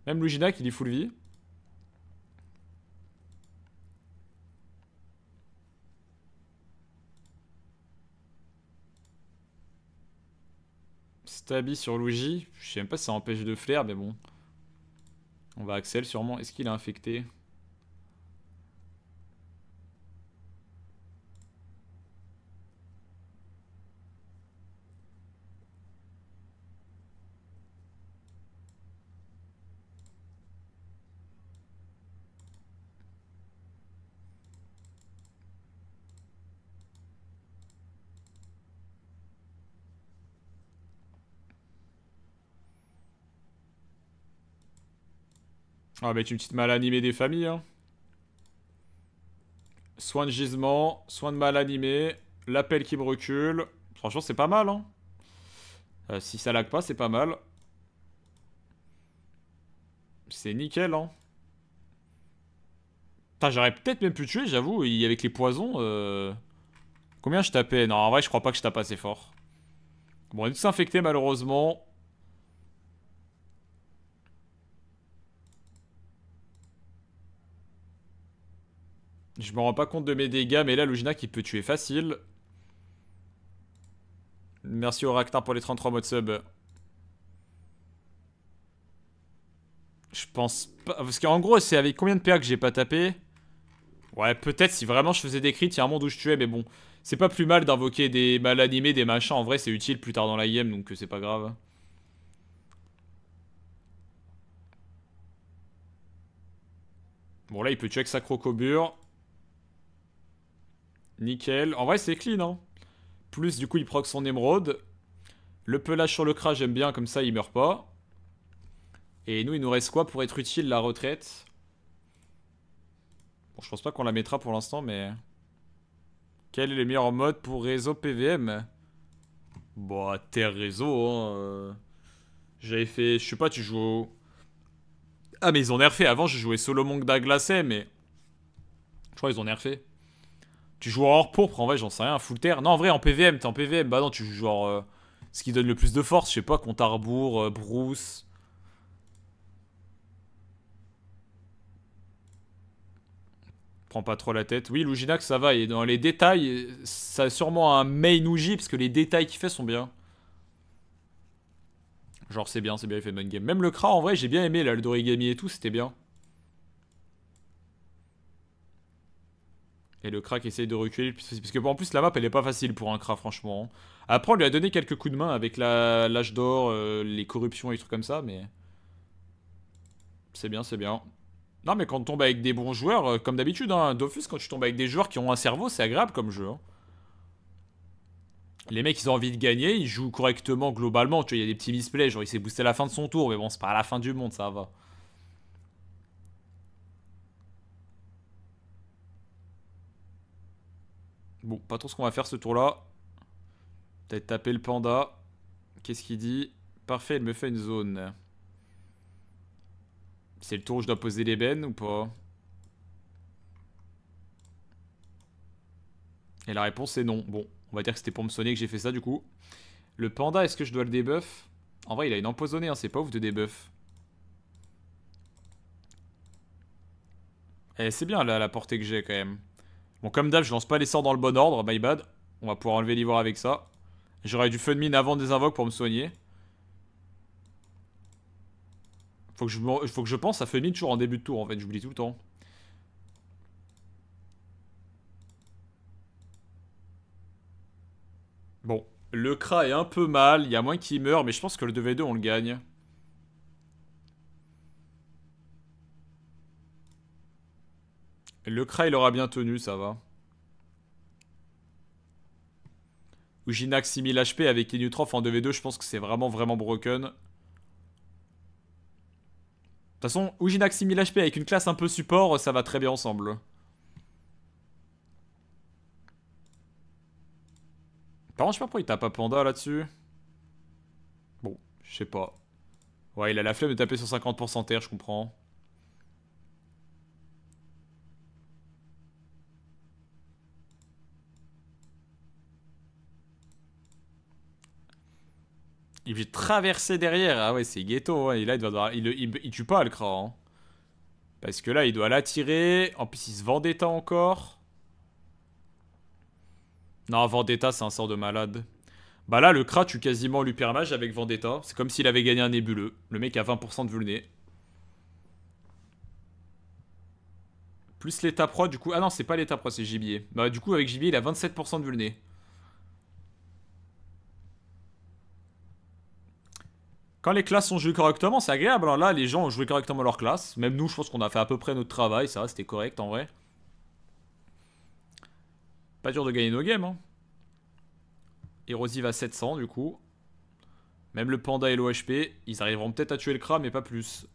Même Lujina il est full vie. Stabi sur Luigi. Je sais même pas si ça empêche de flair, mais bon. On va Axel sûrement. Est-ce qu'il est infecté On ah, va mettre une petite mal animée des familles. Hein. Soin de gisement, soin de mal animé, l'appel qui me recule. Franchement, c'est pas mal. Hein. Euh, si ça lag pas, c'est pas mal. C'est nickel. Hein. j'aurais peut-être même pu tuer, j'avoue. Avec les poisons. Euh, combien je tapais Non, en vrai, je crois pas que je tape assez fort. Bon, on est tous infectés, malheureusement. Je me rends pas compte de mes dégâts, mais là, Lugina qui peut tuer facile. Merci au Ragnar pour les 33 modes sub. Je pense pas... Parce qu'en gros, c'est avec combien de PA que j'ai pas tapé Ouais, peut-être si vraiment je faisais des crits, il y a un monde où je tuais, mais bon. C'est pas plus mal d'invoquer des mal animés, des machins. En vrai, c'est utile plus tard dans la game, donc euh, c'est pas grave. Bon, là, il peut tuer avec sa crocobure. Nickel. En vrai, c'est clean, hein. Plus, du coup, il proc son émeraude. Le pelage sur le crash, j'aime bien, comme ça, il meurt pas. Et nous, il nous reste quoi pour être utile, la retraite Bon, je pense pas qu'on la mettra pour l'instant, mais... Quel est le meilleur mode pour réseau PVM Bah, terre réseau, hein. Euh. J'avais fait... Je sais pas, tu joues au... Ah, mais ils ont nerfé. Avant, je jouais solo monk d'Aglacé, mais... Je crois qu'ils ont nerfé. Tu joues en pourpre, en vrai, j'en sais rien, full terre. Non, en vrai, en PVM, t'es en PVM. Bah non, tu joues genre. Euh, ce qui donne le plus de force, je sais pas, compte à euh, Bruce. Prends pas trop la tête. Oui, Luginax, ça va. Et dans les détails, ça a sûrement un main Uji, parce que les détails qu'il fait sont bien. Genre, c'est bien, c'est bien, il fait bonne game. Même le Kra, en vrai, j'ai bien aimé, là, le Dorigami et tout, c'était bien. Et le crack essaye de reculer Parce que, en plus, la map, elle est pas facile pour un crack, franchement. Hein. Après, on lui a donné quelques coups de main avec l'âge d'or, euh, les corruptions et trucs comme ça, mais... C'est bien, c'est bien. Non, mais quand on tombe avec des bons joueurs, euh, comme d'habitude, hein, Dofus, quand tu tombes avec des joueurs qui ont un cerveau, c'est agréable comme jeu. Hein. Les mecs, ils ont envie de gagner, ils jouent correctement globalement. Tu vois, il y a des petits misplays, genre il s'est boosté à la fin de son tour, mais bon, c'est pas à la fin du monde, ça va. Bon, pas trop ce qu'on va faire ce tour-là. Peut-être taper le panda. Qu'est-ce qu'il dit Parfait, il me fait une zone. C'est le tour où je dois poser l'ébène ou pas Et la réponse est non. Bon, on va dire que c'était pour me sonner que j'ai fait ça du coup. Le panda, est-ce que je dois le debuff En vrai, il a une empoisonnée, hein, c'est pas ouf de debuff eh, c'est bien là, la portée que j'ai quand même. Bon, comme d'hab, je lance pas les sorts dans le bon ordre, my bad. On va pouvoir enlever l'ivoire avec ça. J'aurais du feu de mine avant des invoques pour me soigner. Faut que je, faut que je pense à feu de mine toujours en début de tour, en fait. J'oublie tout le temps. Bon, le Kra est un peu mal, il y a moins qu'il meurt, mais je pense que le 2v2 on le gagne. le Kra, il aura bien tenu, ça va. Ujinax 6000 HP avec Inutroph en 2v2, je pense que c'est vraiment, vraiment broken. De toute façon, Ujinax 6000 HP avec une classe un peu support, ça va très bien ensemble. Par contre, je sais pas pourquoi il tape à Panda là-dessus. Bon, je sais pas. Ouais, il a la flemme de taper sur 50% terre, je comprends. Il peut traverser derrière. Ah ouais, c'est ghetto. Hein. il, doit il, tue pas le cran. Hein. Parce que là, il doit l'attirer. En plus, il se vendetta encore. Non, Vendetta, c'est un sort de malade. Bah là, le cra, tue quasiment l'Upermage avec Vendetta. C'est comme s'il avait gagné un nébuleux. Le mec a 20% de vulné. Plus l'état pro, du coup... Ah non, c'est pas l'état pro, c'est gibier. Bah du coup, avec gibier, il a 27% de vulné. Quand les classes sont jouées correctement, c'est agréable. Alors là, les gens ont joué correctement leur classe. Même nous, je pense qu'on a fait à peu près notre travail. Ça, c'était correct en vrai. Pas dur de gagner nos games. Hein. Erosive à 700 du coup. Même le panda et l'OHP, ils arriveront peut-être à tuer le Kra, mais pas plus.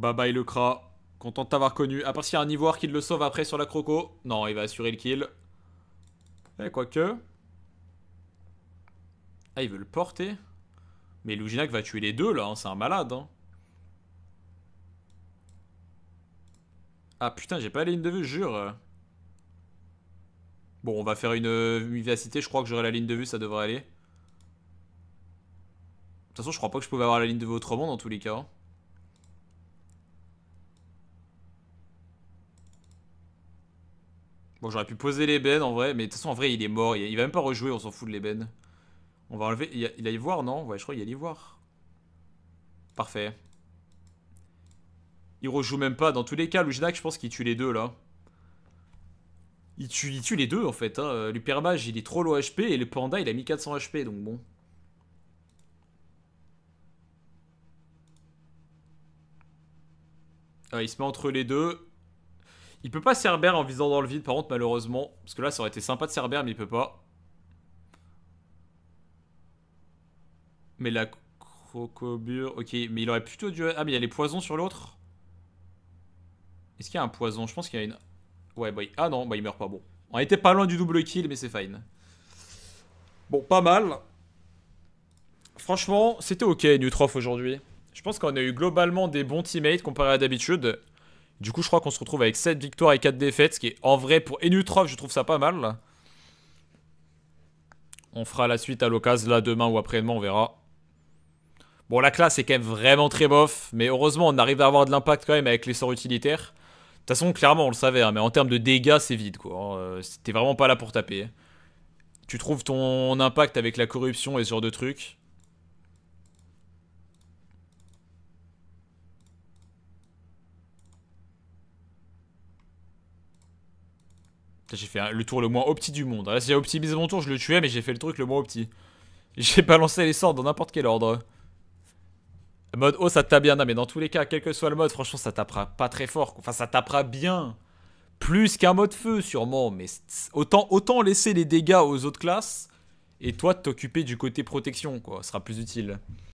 Bye bye le Kra. Content de t'avoir connu. À part s'il y a un ivoire qui le sauve après sur la croco. Non, il va assurer le kill. Eh, quoique. Ah, il veut le porter. Mais Luginac va tuer les deux là, hein, c'est un malade. Hein. Ah putain, j'ai pas la ligne de vue, jure. Bon, on va faire une vivacité, euh, je crois que j'aurai la ligne de vue, ça devrait aller. De toute façon, je crois pas que je pouvais avoir la ligne de vue autrement dans tous les cas. Hein. Bon, j'aurais pu poser l'ébène en vrai, mais de toute façon, en vrai, il est mort. Il, va même pas rejouer, on s'en fout de l'ébène. On va enlever. Il, il y voir, non Ouais, je crois qu'il y voir. Parfait. Il rejoue même pas. Dans tous les cas, Lujnak, je pense qu'il tue les deux là. Il tue, les deux en fait. Hein. Euh, il est trop low HP et le Panda, il a mis 400 HP donc bon. Ah, il se met entre les deux. Il peut pas Cerber en visant dans le vide, par contre, malheureusement. Parce que là, ça aurait été sympa de Cerber, mais il peut pas. Mais la crocobure... Ok, mais il aurait plutôt dû... Ah, mais il y a les poisons sur l'autre Est-ce qu'il y a un poison Je pense qu'il y a une... Ouais, bah... Ah non, bah il meurt pas, bon. On était pas loin du double kill, mais c'est fine. Bon, pas mal. Franchement, c'était ok, Nutrof, aujourd'hui. Je pense qu'on a eu globalement des bons teammates comparé à d'habitude. Du coup, je crois qu'on se retrouve avec 7 victoires et 4 défaites, ce qui est en vrai pour Enutrov, je trouve ça pas mal. On fera la suite à l'occasion, là, demain ou après-demain, on verra. Bon, la classe est quand même vraiment très bof, mais heureusement, on arrive à avoir de l'impact quand même avec les sorts utilitaires. De toute façon, clairement, on le savait, hein, mais en termes de dégâts, c'est vide, quoi. Hein. Euh, t'es vraiment pas là pour taper. Tu trouves ton impact avec la corruption et ce genre de trucs. J'ai fait le tour le moins opti du monde. Ah, là, si j'ai optimisé mon tour, je le tuais, mais j'ai fait le truc le moins opti. J'ai balancé les sorts dans n'importe quel ordre. Mode haut, oh, ça tape bien. Non, mais dans tous les cas, quel que soit le mode, franchement, ça tapera pas très fort. Enfin, ça tapera bien. Plus qu'un mode feu, sûrement. Mais autant, autant laisser les dégâts aux autres classes. Et toi, t'occuper du côté protection, quoi. Ce sera plus utile.